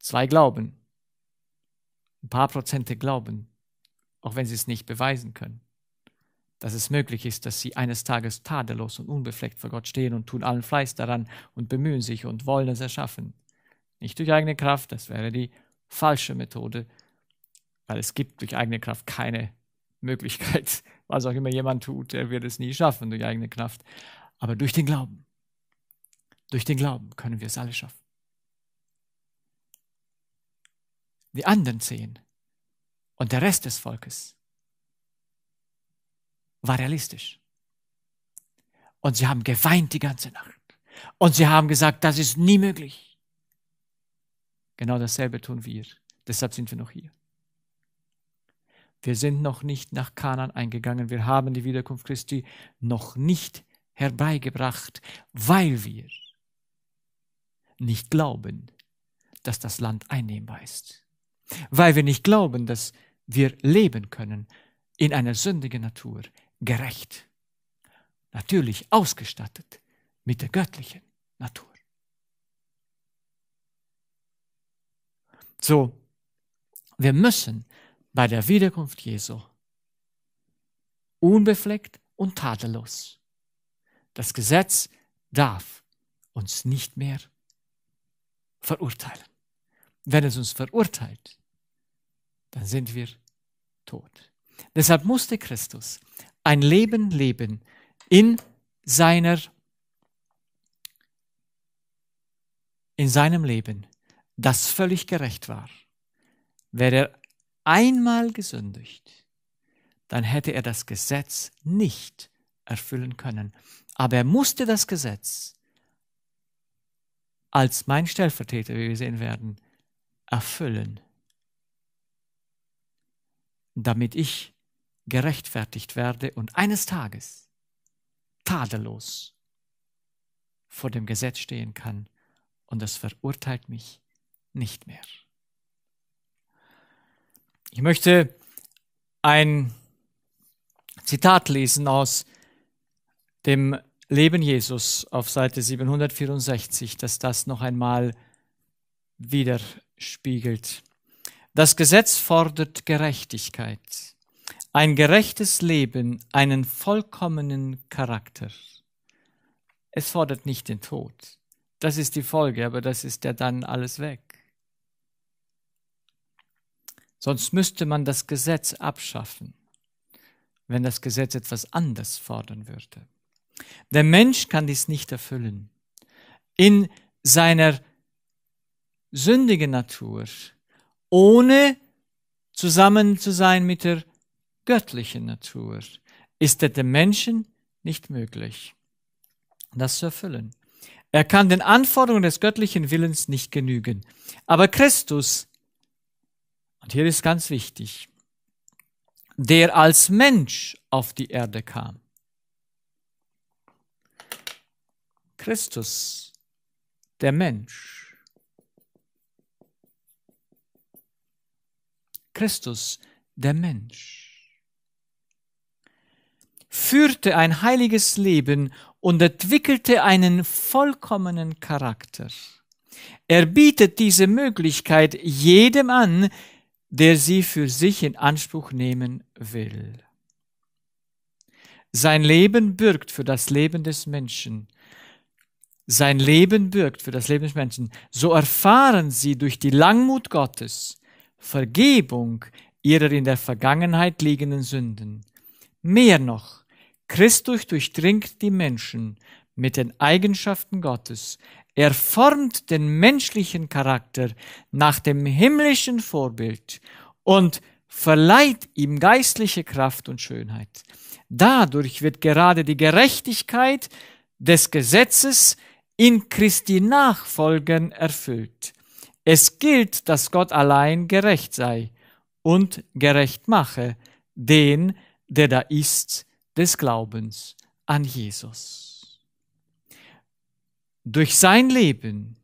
Zwei glauben. Ein paar Prozente glauben, auch wenn sie es nicht beweisen können. Dass es möglich ist, dass sie eines Tages tadellos und unbefleckt vor Gott stehen und tun allen Fleiß daran und bemühen sich und wollen es erschaffen. Nicht durch eigene Kraft, das wäre die falsche Methode, weil es gibt durch eigene Kraft keine Möglichkeit. <laughs> Was auch immer jemand tut, der wird es nie schaffen durch eigene Kraft. Aber durch den Glauben, durch den Glauben können wir es alle schaffen. Die anderen zehn und der Rest des Volkes war realistisch. Und sie haben geweint die ganze Nacht. Und sie haben gesagt, das ist nie möglich. Genau dasselbe tun wir. Deshalb sind wir noch hier. Wir sind noch nicht nach Kanan eingegangen. Wir haben die Wiederkunft Christi noch nicht herbeigebracht, weil wir nicht glauben, dass das Land einnehmbar ist. Weil wir nicht glauben, dass wir leben können in einer sündigen Natur, gerecht. Natürlich ausgestattet mit der göttlichen Natur. So, wir müssen bei der Wiederkunft Jesu. Unbefleckt und tadellos. Das Gesetz darf uns nicht mehr verurteilen. Wenn es uns verurteilt, dann sind wir tot. Deshalb musste Christus ein Leben leben in seiner in seinem Leben, das völlig gerecht war. Wäre er einmal gesündigt, dann hätte er das Gesetz nicht erfüllen können. Aber er musste das Gesetz als mein Stellvertreter, wie wir sehen werden, erfüllen, damit ich gerechtfertigt werde und eines Tages tadellos vor dem Gesetz stehen kann und es verurteilt mich nicht mehr. Ich möchte ein Zitat lesen aus dem Leben Jesus auf Seite 764, dass das noch einmal widerspiegelt. Das Gesetz fordert Gerechtigkeit, ein gerechtes Leben, einen vollkommenen Charakter. Es fordert nicht den Tod. Das ist die Folge, aber das ist ja dann alles weg. Sonst müsste man das Gesetz abschaffen, wenn das Gesetz etwas anders fordern würde. Der Mensch kann dies nicht erfüllen. In seiner sündigen Natur, ohne zusammen zu sein mit der göttlichen Natur, ist es dem Menschen nicht möglich, das zu erfüllen. Er kann den Anforderungen des göttlichen Willens nicht genügen. Aber Christus und hier ist ganz wichtig, der als Mensch auf die Erde kam. Christus, der Mensch. Christus, der Mensch, führte ein heiliges Leben und entwickelte einen vollkommenen Charakter. Er bietet diese Möglichkeit jedem an, der sie für sich in Anspruch nehmen will. Sein Leben bürgt für das Leben des Menschen. Sein Leben bürgt für das Leben des Menschen. So erfahren sie durch die Langmut Gottes Vergebung ihrer in der Vergangenheit liegenden Sünden. Mehr noch, Christus durchdringt die Menschen mit den Eigenschaften Gottes. Er formt den menschlichen Charakter nach dem himmlischen Vorbild und verleiht ihm geistliche Kraft und Schönheit. Dadurch wird gerade die Gerechtigkeit des Gesetzes in Christi Nachfolgen erfüllt. Es gilt, dass Gott allein gerecht sei und gerecht mache den, der da ist, des Glaubens an Jesus. Durch sein Leben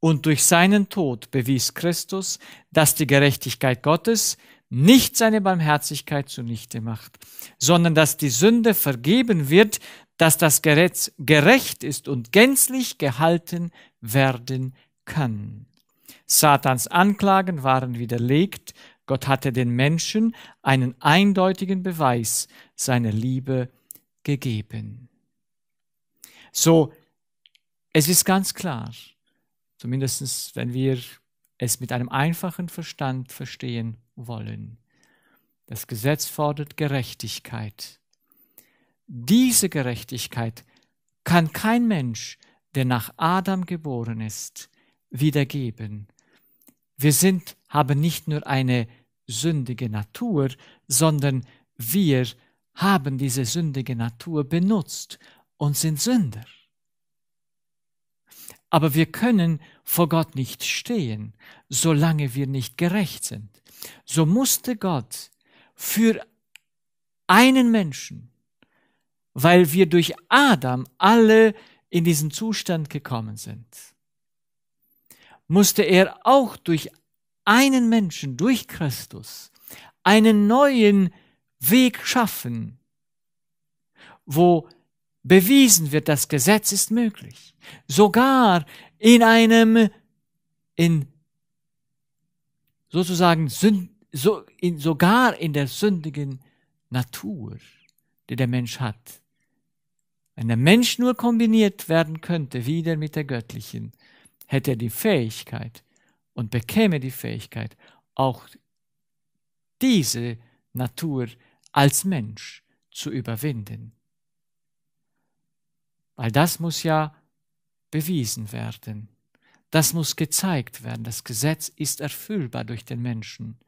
und durch seinen Tod bewies Christus, dass die Gerechtigkeit Gottes nicht seine Barmherzigkeit zunichte macht, sondern dass die Sünde vergeben wird, dass das Gerät gerecht ist und gänzlich gehalten werden kann. Satans Anklagen waren widerlegt, Gott hatte den Menschen einen eindeutigen Beweis seiner Liebe gegeben. So es ist ganz klar, zumindest wenn wir es mit einem einfachen Verstand verstehen wollen. Das Gesetz fordert Gerechtigkeit. Diese Gerechtigkeit kann kein Mensch, der nach Adam geboren ist, wiedergeben. Wir sind, haben nicht nur eine sündige Natur, sondern wir haben diese sündige Natur benutzt und sind Sünder. Aber wir können vor Gott nicht stehen, solange wir nicht gerecht sind. So musste Gott für einen Menschen, weil wir durch Adam alle in diesen Zustand gekommen sind, musste er auch durch einen Menschen, durch Christus, einen neuen Weg schaffen, wo bewiesen wird, das Gesetz ist möglich. Sogar in einem, in sozusagen, so, in, sogar in der sündigen Natur, die der Mensch hat. Wenn der Mensch nur kombiniert werden könnte, wieder mit der göttlichen, hätte er die Fähigkeit und bekäme die Fähigkeit, auch diese Natur als Mensch zu überwinden. Weil das muss ja bewiesen werden. Das muss gezeigt werden. Das Gesetz ist erfüllbar durch den Menschen.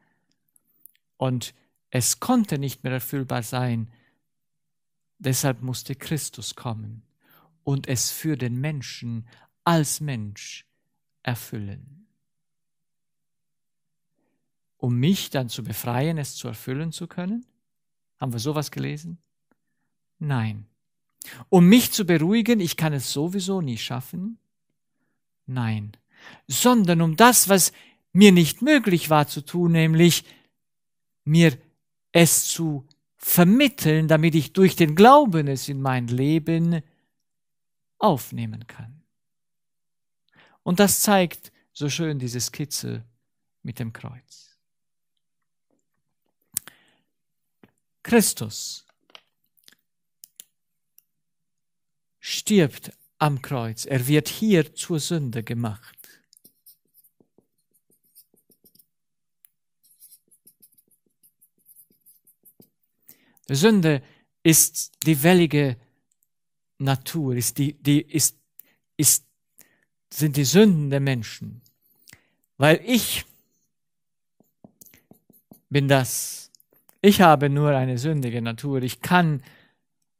Und es konnte nicht mehr erfüllbar sein. Deshalb musste Christus kommen und es für den Menschen als Mensch erfüllen. Um mich dann zu befreien, es zu erfüllen zu können? Haben wir sowas gelesen? Nein. Um mich zu beruhigen, ich kann es sowieso nie schaffen? Nein, sondern um das, was mir nicht möglich war zu tun, nämlich mir es zu vermitteln, damit ich durch den Glauben es in mein Leben aufnehmen kann. Und das zeigt so schön diese Skizze mit dem Kreuz. Christus stirbt am Kreuz. Er wird hier zur Sünde gemacht. Sünde ist die wellige Natur, ist die, die, ist, ist, sind die Sünden der Menschen. Weil ich bin das. Ich habe nur eine sündige Natur. Ich kann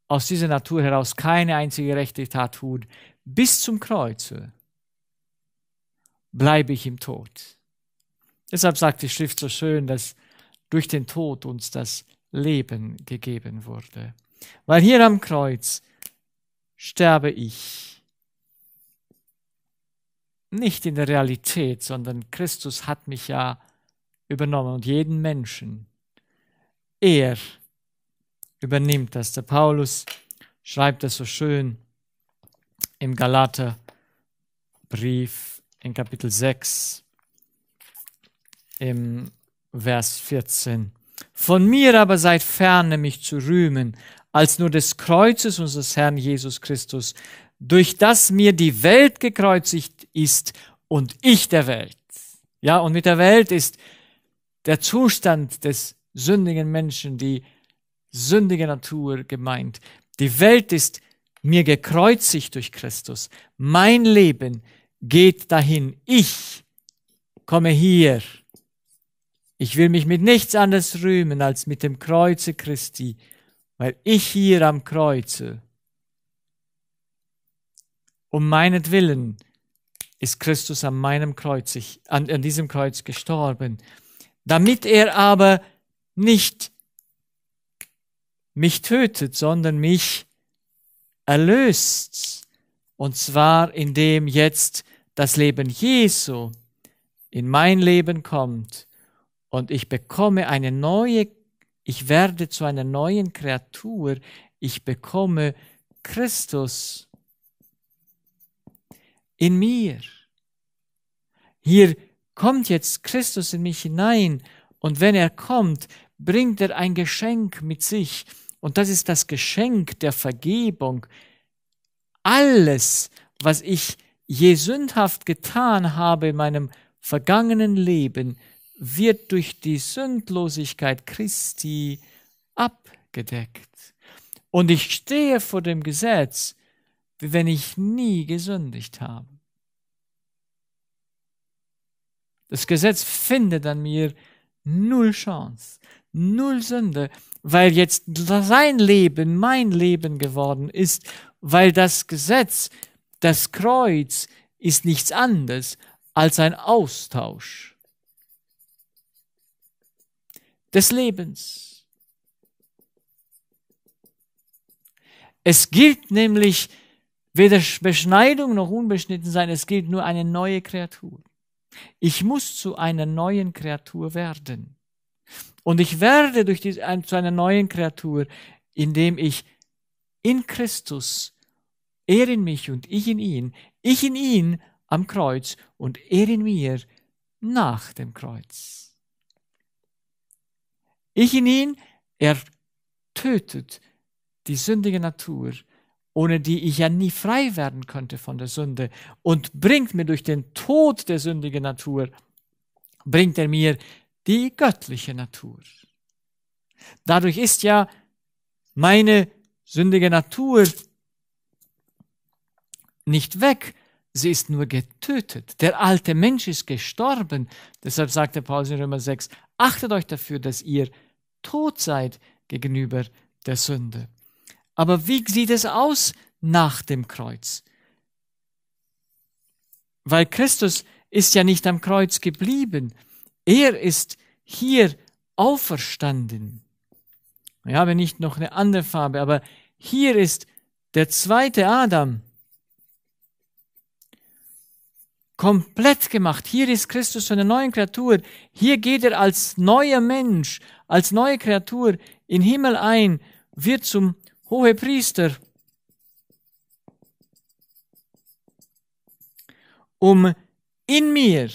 aus dieser Natur heraus keine einzige rechte Tat tut, bis zum Kreuze bleibe ich im Tod. Deshalb sagt die Schrift so schön, dass durch den Tod uns das Leben gegeben wurde. Weil hier am Kreuz sterbe ich nicht in der Realität, sondern Christus hat mich ja übernommen und jeden Menschen. Er übernimmt das. Der Paulus schreibt das so schön im Galaterbrief in Kapitel 6 im Vers 14. Von mir aber seid ferne, mich zu rühmen, als nur des Kreuzes unseres Herrn Jesus Christus, durch das mir die Welt gekreuzigt ist und ich der Welt. Ja, und mit der Welt ist der Zustand des sündigen Menschen, die sündige Natur gemeint. Die Welt ist mir gekreuzigt durch Christus. Mein Leben geht dahin. Ich komme hier. Ich will mich mit nichts anderes rühmen als mit dem Kreuze Christi, weil ich hier am Kreuze um meinetwillen ist Christus an meinem Kreuz, an, an diesem Kreuz gestorben, damit er aber nicht mich tötet, sondern mich erlöst. Und zwar indem jetzt das Leben Jesu in mein Leben kommt und ich bekomme eine neue, ich werde zu einer neuen Kreatur, ich bekomme Christus in mir. Hier kommt jetzt Christus in mich hinein und wenn er kommt, bringt er ein Geschenk mit sich und das ist das Geschenk der Vergebung. Alles, was ich je sündhaft getan habe in meinem vergangenen Leben, wird durch die Sündlosigkeit Christi abgedeckt. Und ich stehe vor dem Gesetz, wie wenn ich nie gesündigt habe. Das Gesetz findet an mir null Chance, null Sünde, weil jetzt sein Leben mein Leben geworden ist, weil das Gesetz, das Kreuz ist nichts anderes als ein Austausch des Lebens. Es gilt nämlich weder Beschneidung noch unbeschnitten sein, es gilt nur eine neue Kreatur. Ich muss zu einer neuen Kreatur werden. Und ich werde durch die, ein, zu einer neuen Kreatur, indem ich in Christus, er in mich und ich in ihn, ich in ihn am Kreuz und er in mir nach dem Kreuz. Ich in ihn, er tötet die sündige Natur, ohne die ich ja nie frei werden könnte von der Sünde, und bringt mir durch den Tod der sündigen Natur, bringt er mir die göttliche Natur. Dadurch ist ja meine sündige Natur nicht weg, sie ist nur getötet. Der alte Mensch ist gestorben. Deshalb sagt der Paulus in Römer 6, achtet euch dafür, dass ihr tot seid gegenüber der Sünde. Aber wie sieht es aus nach dem Kreuz? Weil Christus ist ja nicht am Kreuz geblieben, er ist hier auferstanden. Ich habe nicht noch eine andere Farbe, aber hier ist der zweite Adam komplett gemacht. Hier ist Christus zu einer neuen Kreatur. Hier geht er als neuer Mensch, als neue Kreatur in Himmel ein, wird zum Hohepriester, um in mir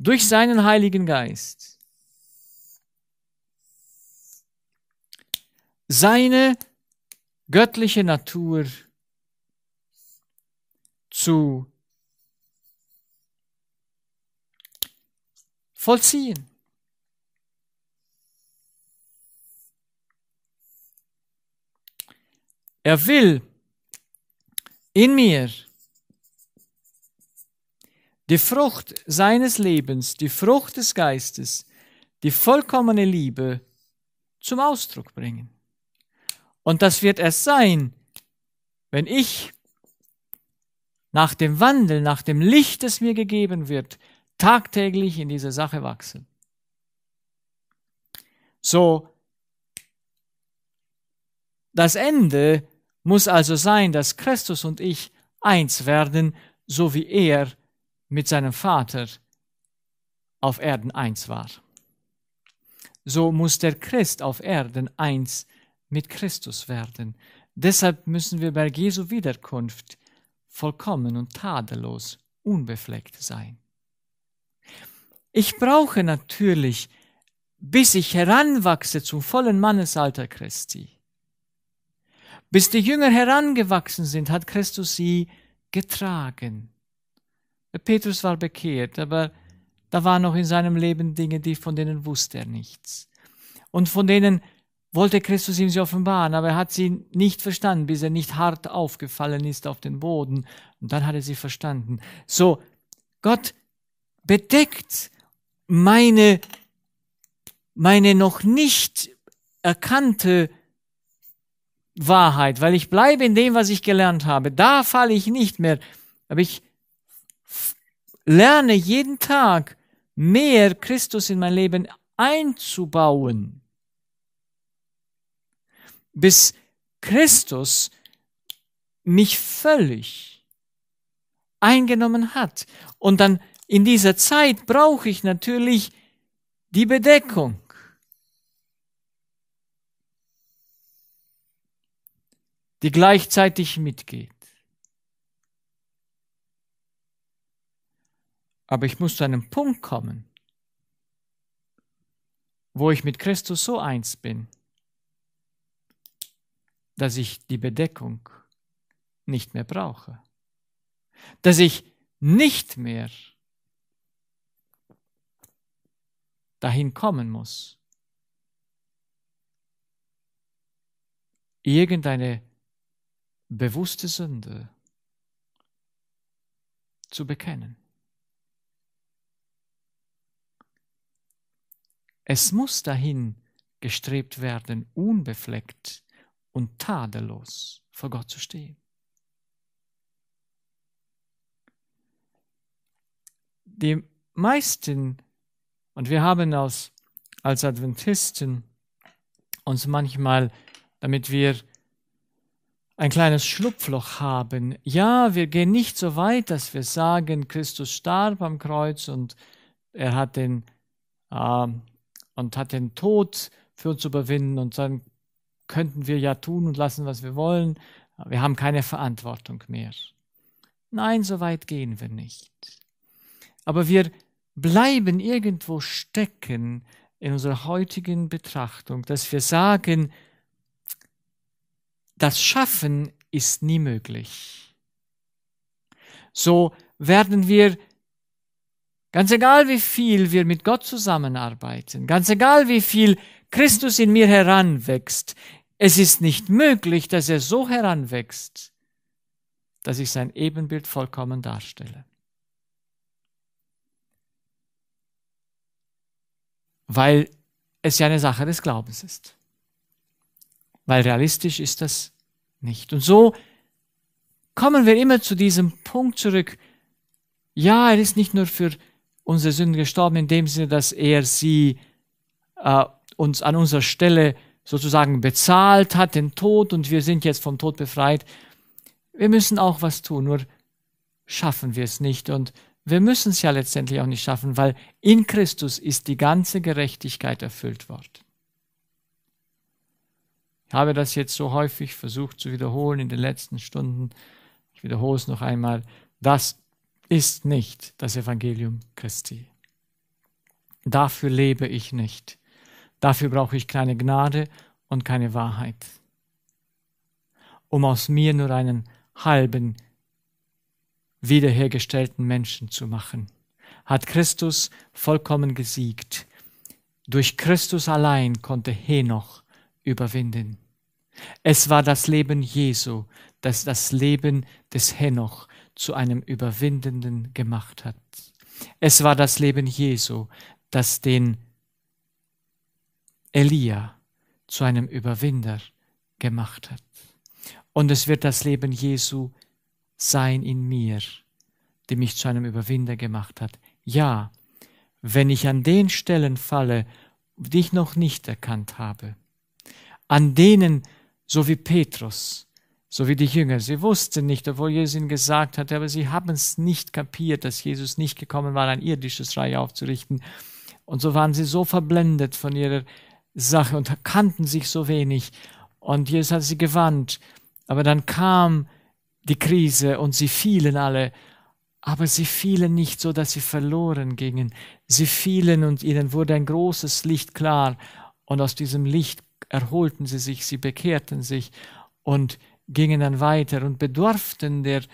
durch seinen Heiligen Geist seine göttliche Natur zu vollziehen. Er will in mir die Frucht seines Lebens, die Frucht des Geistes, die vollkommene Liebe zum Ausdruck bringen. Und das wird es sein, wenn ich nach dem Wandel, nach dem Licht, das mir gegeben wird, tagtäglich in dieser Sache wachse. So, das Ende muss also sein, dass Christus und ich eins werden, so wie er mit seinem Vater auf Erden eins war. So muss der Christ auf Erden eins mit Christus werden. Deshalb müssen wir bei Jesu Wiederkunft vollkommen und tadellos, unbefleckt sein. Ich brauche natürlich, bis ich heranwachse zum vollen Mannesalter Christi. Bis die Jünger herangewachsen sind, hat Christus sie getragen. Petrus war bekehrt, aber da waren noch in seinem Leben Dinge, die von denen wusste er nichts. Und von denen wollte Christus ihm sie offenbaren, aber er hat sie nicht verstanden, bis er nicht hart aufgefallen ist auf den Boden. Und dann hat er sie verstanden. So, Gott bedeckt meine, meine noch nicht erkannte Wahrheit, weil ich bleibe in dem, was ich gelernt habe. Da falle ich nicht mehr. Aber ich lerne jeden Tag mehr Christus in mein Leben einzubauen, bis Christus mich völlig eingenommen hat. Und dann in dieser Zeit brauche ich natürlich die Bedeckung. die gleichzeitig mitgeht. Aber ich muss zu einem Punkt kommen, wo ich mit Christus so eins bin, dass ich die Bedeckung nicht mehr brauche, dass ich nicht mehr dahin kommen muss, irgendeine bewusste Sünde zu bekennen. Es muss dahin gestrebt werden, unbefleckt und tadellos vor Gott zu stehen. Die meisten, und wir haben als, als Adventisten uns manchmal, damit wir ein kleines Schlupfloch haben. Ja, wir gehen nicht so weit, dass wir sagen, Christus starb am Kreuz und er hat den äh, und hat den Tod für uns zu überwinden und dann könnten wir ja tun und lassen, was wir wollen. Wir haben keine Verantwortung mehr. Nein, so weit gehen wir nicht. Aber wir bleiben irgendwo stecken in unserer heutigen Betrachtung, dass wir sagen, das Schaffen ist nie möglich. So werden wir Ganz egal, wie viel wir mit Gott zusammenarbeiten, ganz egal, wie viel Christus in mir heranwächst, es ist nicht möglich, dass er so heranwächst, dass ich sein Ebenbild vollkommen darstelle. Weil es ja eine Sache des Glaubens ist. Weil realistisch ist das nicht. Und so kommen wir immer zu diesem Punkt zurück. Ja, er ist nicht nur für unsere Sünden gestorben, in dem Sinne, dass er sie äh, uns an unserer Stelle sozusagen bezahlt hat, den Tod, und wir sind jetzt vom Tod befreit. Wir müssen auch was tun, nur schaffen wir es nicht. Und wir müssen es ja letztendlich auch nicht schaffen, weil in Christus ist die ganze Gerechtigkeit erfüllt worden. Ich habe das jetzt so häufig versucht zu wiederholen in den letzten Stunden. Ich wiederhole es noch einmal. Das ist nicht das Evangelium Christi. Dafür lebe ich nicht. Dafür brauche ich keine Gnade und keine Wahrheit. Um aus mir nur einen halben, wiederhergestellten Menschen zu machen, hat Christus vollkommen gesiegt. Durch Christus allein konnte Henoch überwinden. Es war das Leben Jesu, das das Leben des Henoch zu einem Überwindenden gemacht hat. Es war das Leben Jesu, das den Elia zu einem Überwinder gemacht hat. Und es wird das Leben Jesu sein in mir, die mich zu einem Überwinder gemacht hat. Ja, wenn ich an den Stellen falle, die ich noch nicht erkannt habe, an denen, so wie Petrus, so wie die Jünger. Sie wussten nicht, obwohl Jesus ihnen gesagt hatte, aber sie haben es nicht kapiert, dass Jesus nicht gekommen war, ein irdisches Reich aufzurichten. Und so waren sie so verblendet von ihrer Sache und kannten sich so wenig. Und Jesus hat sie gewandt. Aber dann kam die Krise und sie fielen alle. Aber sie fielen nicht so, dass sie verloren gingen. Sie fielen und ihnen wurde ein großes Licht klar. Und aus diesem Licht erholten sie sich, sie bekehrten sich und gingen dann weiter und bedurften der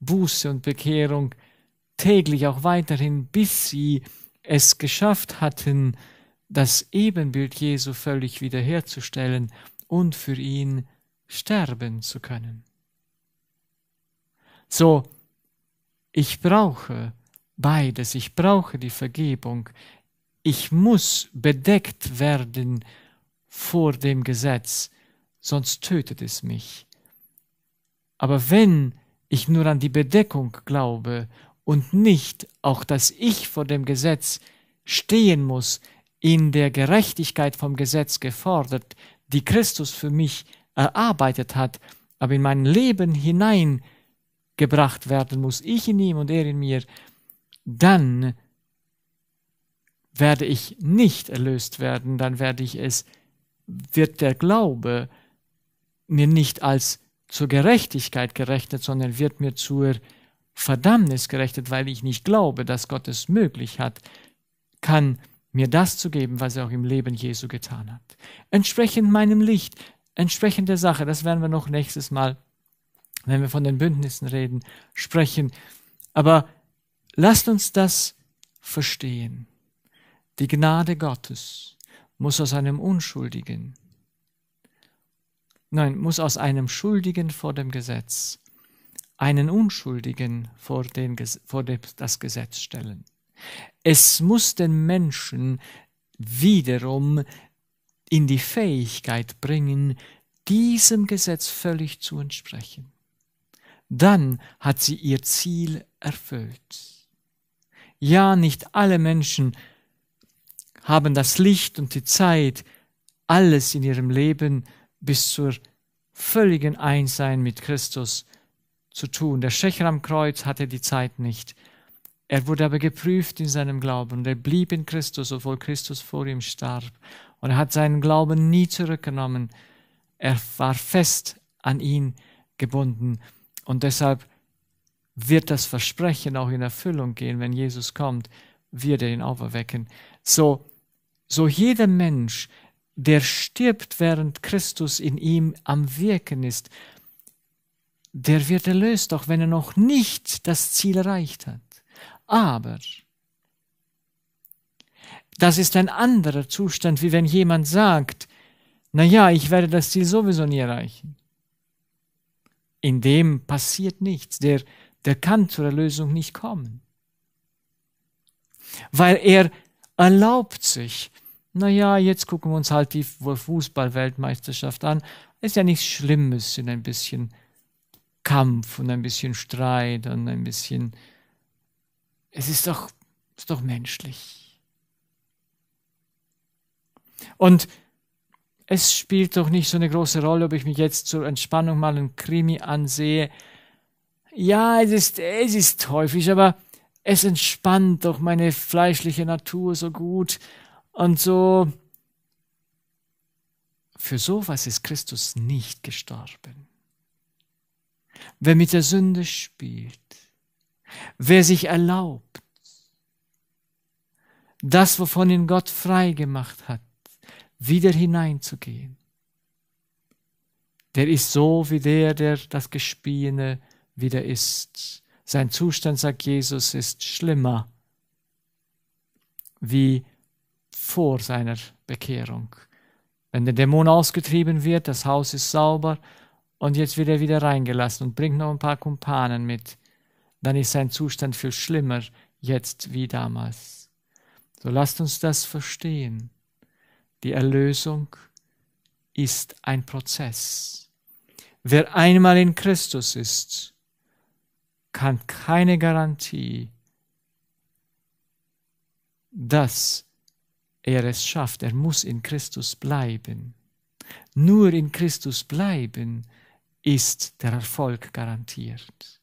Buße und Bekehrung täglich auch weiterhin, bis sie es geschafft hatten, das Ebenbild Jesu völlig wiederherzustellen und für ihn sterben zu können. So, ich brauche beides, ich brauche die Vergebung, ich muss bedeckt werden vor dem Gesetz, sonst tötet es mich. Aber wenn ich nur an die Bedeckung glaube und nicht auch, dass ich vor dem Gesetz stehen muss, in der Gerechtigkeit vom Gesetz gefordert, die Christus für mich erarbeitet hat, aber in mein Leben hineingebracht werden muss, ich in ihm und er in mir, dann werde ich nicht erlöst werden, dann werde ich es, wird der Glaube mir nicht als zur Gerechtigkeit gerechnet, sondern wird mir zur Verdammnis gerechnet, weil ich nicht glaube, dass Gott es möglich hat, kann mir das zu geben, was er auch im Leben Jesu getan hat. Entsprechend meinem Licht, entsprechend der Sache, das werden wir noch nächstes Mal, wenn wir von den Bündnissen reden, sprechen. Aber lasst uns das verstehen. Die Gnade Gottes muss aus einem Unschuldigen, nein, muss aus einem Schuldigen vor dem Gesetz einen Unschuldigen vor, den, vor das Gesetz stellen. Es muss den Menschen wiederum in die Fähigkeit bringen, diesem Gesetz völlig zu entsprechen. Dann hat sie ihr Ziel erfüllt. Ja, nicht alle Menschen haben das Licht und die Zeit, alles in ihrem Leben zu bis zur völligen Einssein mit Christus zu tun. Der Schächer am Kreuz hatte die Zeit nicht. Er wurde aber geprüft in seinem Glauben und er blieb in Christus, obwohl Christus vor ihm starb. Und er hat seinen Glauben nie zurückgenommen. Er war fest an ihn gebunden. Und deshalb wird das Versprechen auch in Erfüllung gehen, wenn Jesus kommt, wird er ihn auferwecken. So, so jeder Mensch, der stirbt, während Christus in ihm am Wirken ist, der wird erlöst, auch wenn er noch nicht das Ziel erreicht hat. Aber das ist ein anderer Zustand, wie wenn jemand sagt, na ja, ich werde das Ziel sowieso nie erreichen. In dem passiert nichts, der, der kann zur Erlösung nicht kommen. Weil er erlaubt sich, naja, jetzt gucken wir uns halt die Fußball-Weltmeisterschaft an. Ist ja nichts Schlimmes, in ein bisschen Kampf und ein bisschen Streit und ein bisschen. Es ist doch, ist doch menschlich. Und es spielt doch nicht so eine große Rolle, ob ich mich jetzt zur Entspannung mal einen Krimi ansehe. Ja, es ist, es ist teuflisch, aber es entspannt doch meine fleischliche Natur so gut und so, für sowas ist Christus nicht gestorben. Wer mit der Sünde spielt, wer sich erlaubt, das, wovon ihn Gott frei gemacht hat, wieder hineinzugehen, der ist so wie der, der das Gespiene wieder ist. Sein Zustand, sagt Jesus, ist schlimmer wie vor seiner Bekehrung. Wenn der Dämon ausgetrieben wird, das Haus ist sauber und jetzt wird er wieder reingelassen und bringt noch ein paar Kumpanen mit, dann ist sein Zustand viel schlimmer jetzt wie damals. So lasst uns das verstehen. Die Erlösung ist ein Prozess. Wer einmal in Christus ist, kann keine Garantie, dass er es schafft. Er muss in Christus bleiben. Nur in Christus bleiben ist der Erfolg garantiert.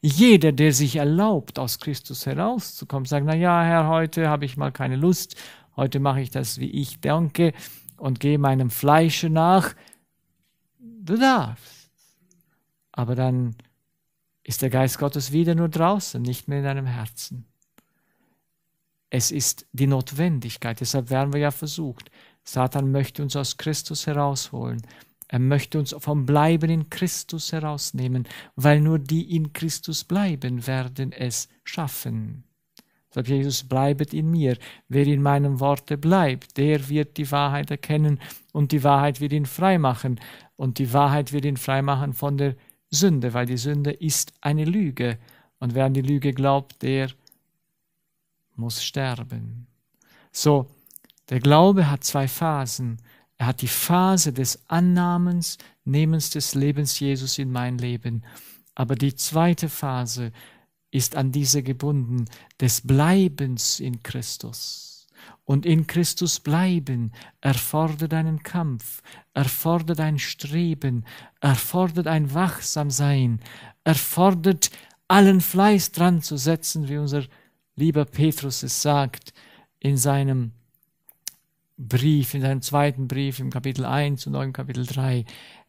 Jeder, der sich erlaubt, aus Christus herauszukommen, sagt, na ja, Herr, heute habe ich mal keine Lust, heute mache ich das, wie ich denke und gehe meinem Fleische nach. Du darfst. Aber dann ist der Geist Gottes wieder nur draußen, nicht mehr in deinem Herzen. Es ist die Notwendigkeit, deshalb werden wir ja versucht. Satan möchte uns aus Christus herausholen. Er möchte uns vom Bleiben in Christus herausnehmen, weil nur die in Christus bleiben werden es schaffen. Sagt Jesus, bleibet in mir. Wer in meinem Worte bleibt, der wird die Wahrheit erkennen und die Wahrheit wird ihn freimachen. Und die Wahrheit wird ihn freimachen von der Sünde, weil die Sünde ist eine Lüge. Und wer an die Lüge glaubt, der muss sterben. So, der Glaube hat zwei Phasen. Er hat die Phase des Annahmens, Nehmens des Lebens Jesus in mein Leben. Aber die zweite Phase ist an diese gebunden, des Bleibens in Christus. Und in Christus bleiben erfordert einen Kampf, erfordert ein Streben, erfordert ein Wachsamsein, erfordert allen Fleiß dran zu setzen, wie unser lieber Petrus es sagt in seinem Brief, in seinem zweiten Brief im Kapitel 1 und auch im Kapitel 3.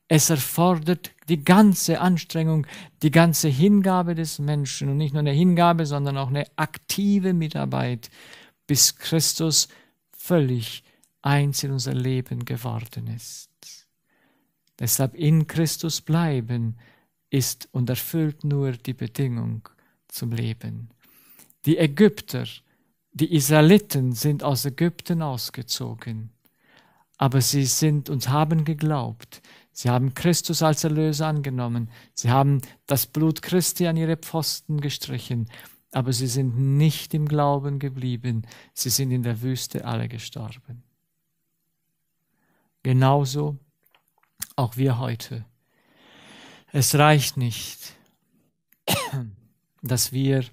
Es erfordert die ganze Anstrengung, die ganze Hingabe des Menschen und nicht nur eine Hingabe, sondern auch eine aktive Mitarbeit, bis Christus völlig eins in unser Leben geworden ist. Deshalb in Christus bleiben ist und erfüllt nur die Bedingung zum Leben. Die Ägypter, die Israeliten sind aus Ägypten ausgezogen, aber sie sind und haben geglaubt. Sie haben Christus als Erlöser angenommen. Sie haben das Blut Christi an ihre Pfosten gestrichen, aber sie sind nicht im Glauben geblieben. Sie sind in der Wüste alle gestorben. Genauso auch wir heute. Es reicht nicht, <clears throat> dass wir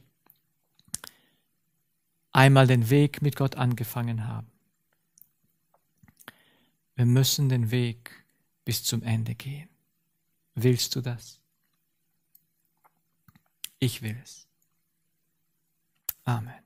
einmal den Weg mit Gott angefangen haben. Wir müssen den Weg bis zum Ende gehen. Willst du das? Ich will es. Amen.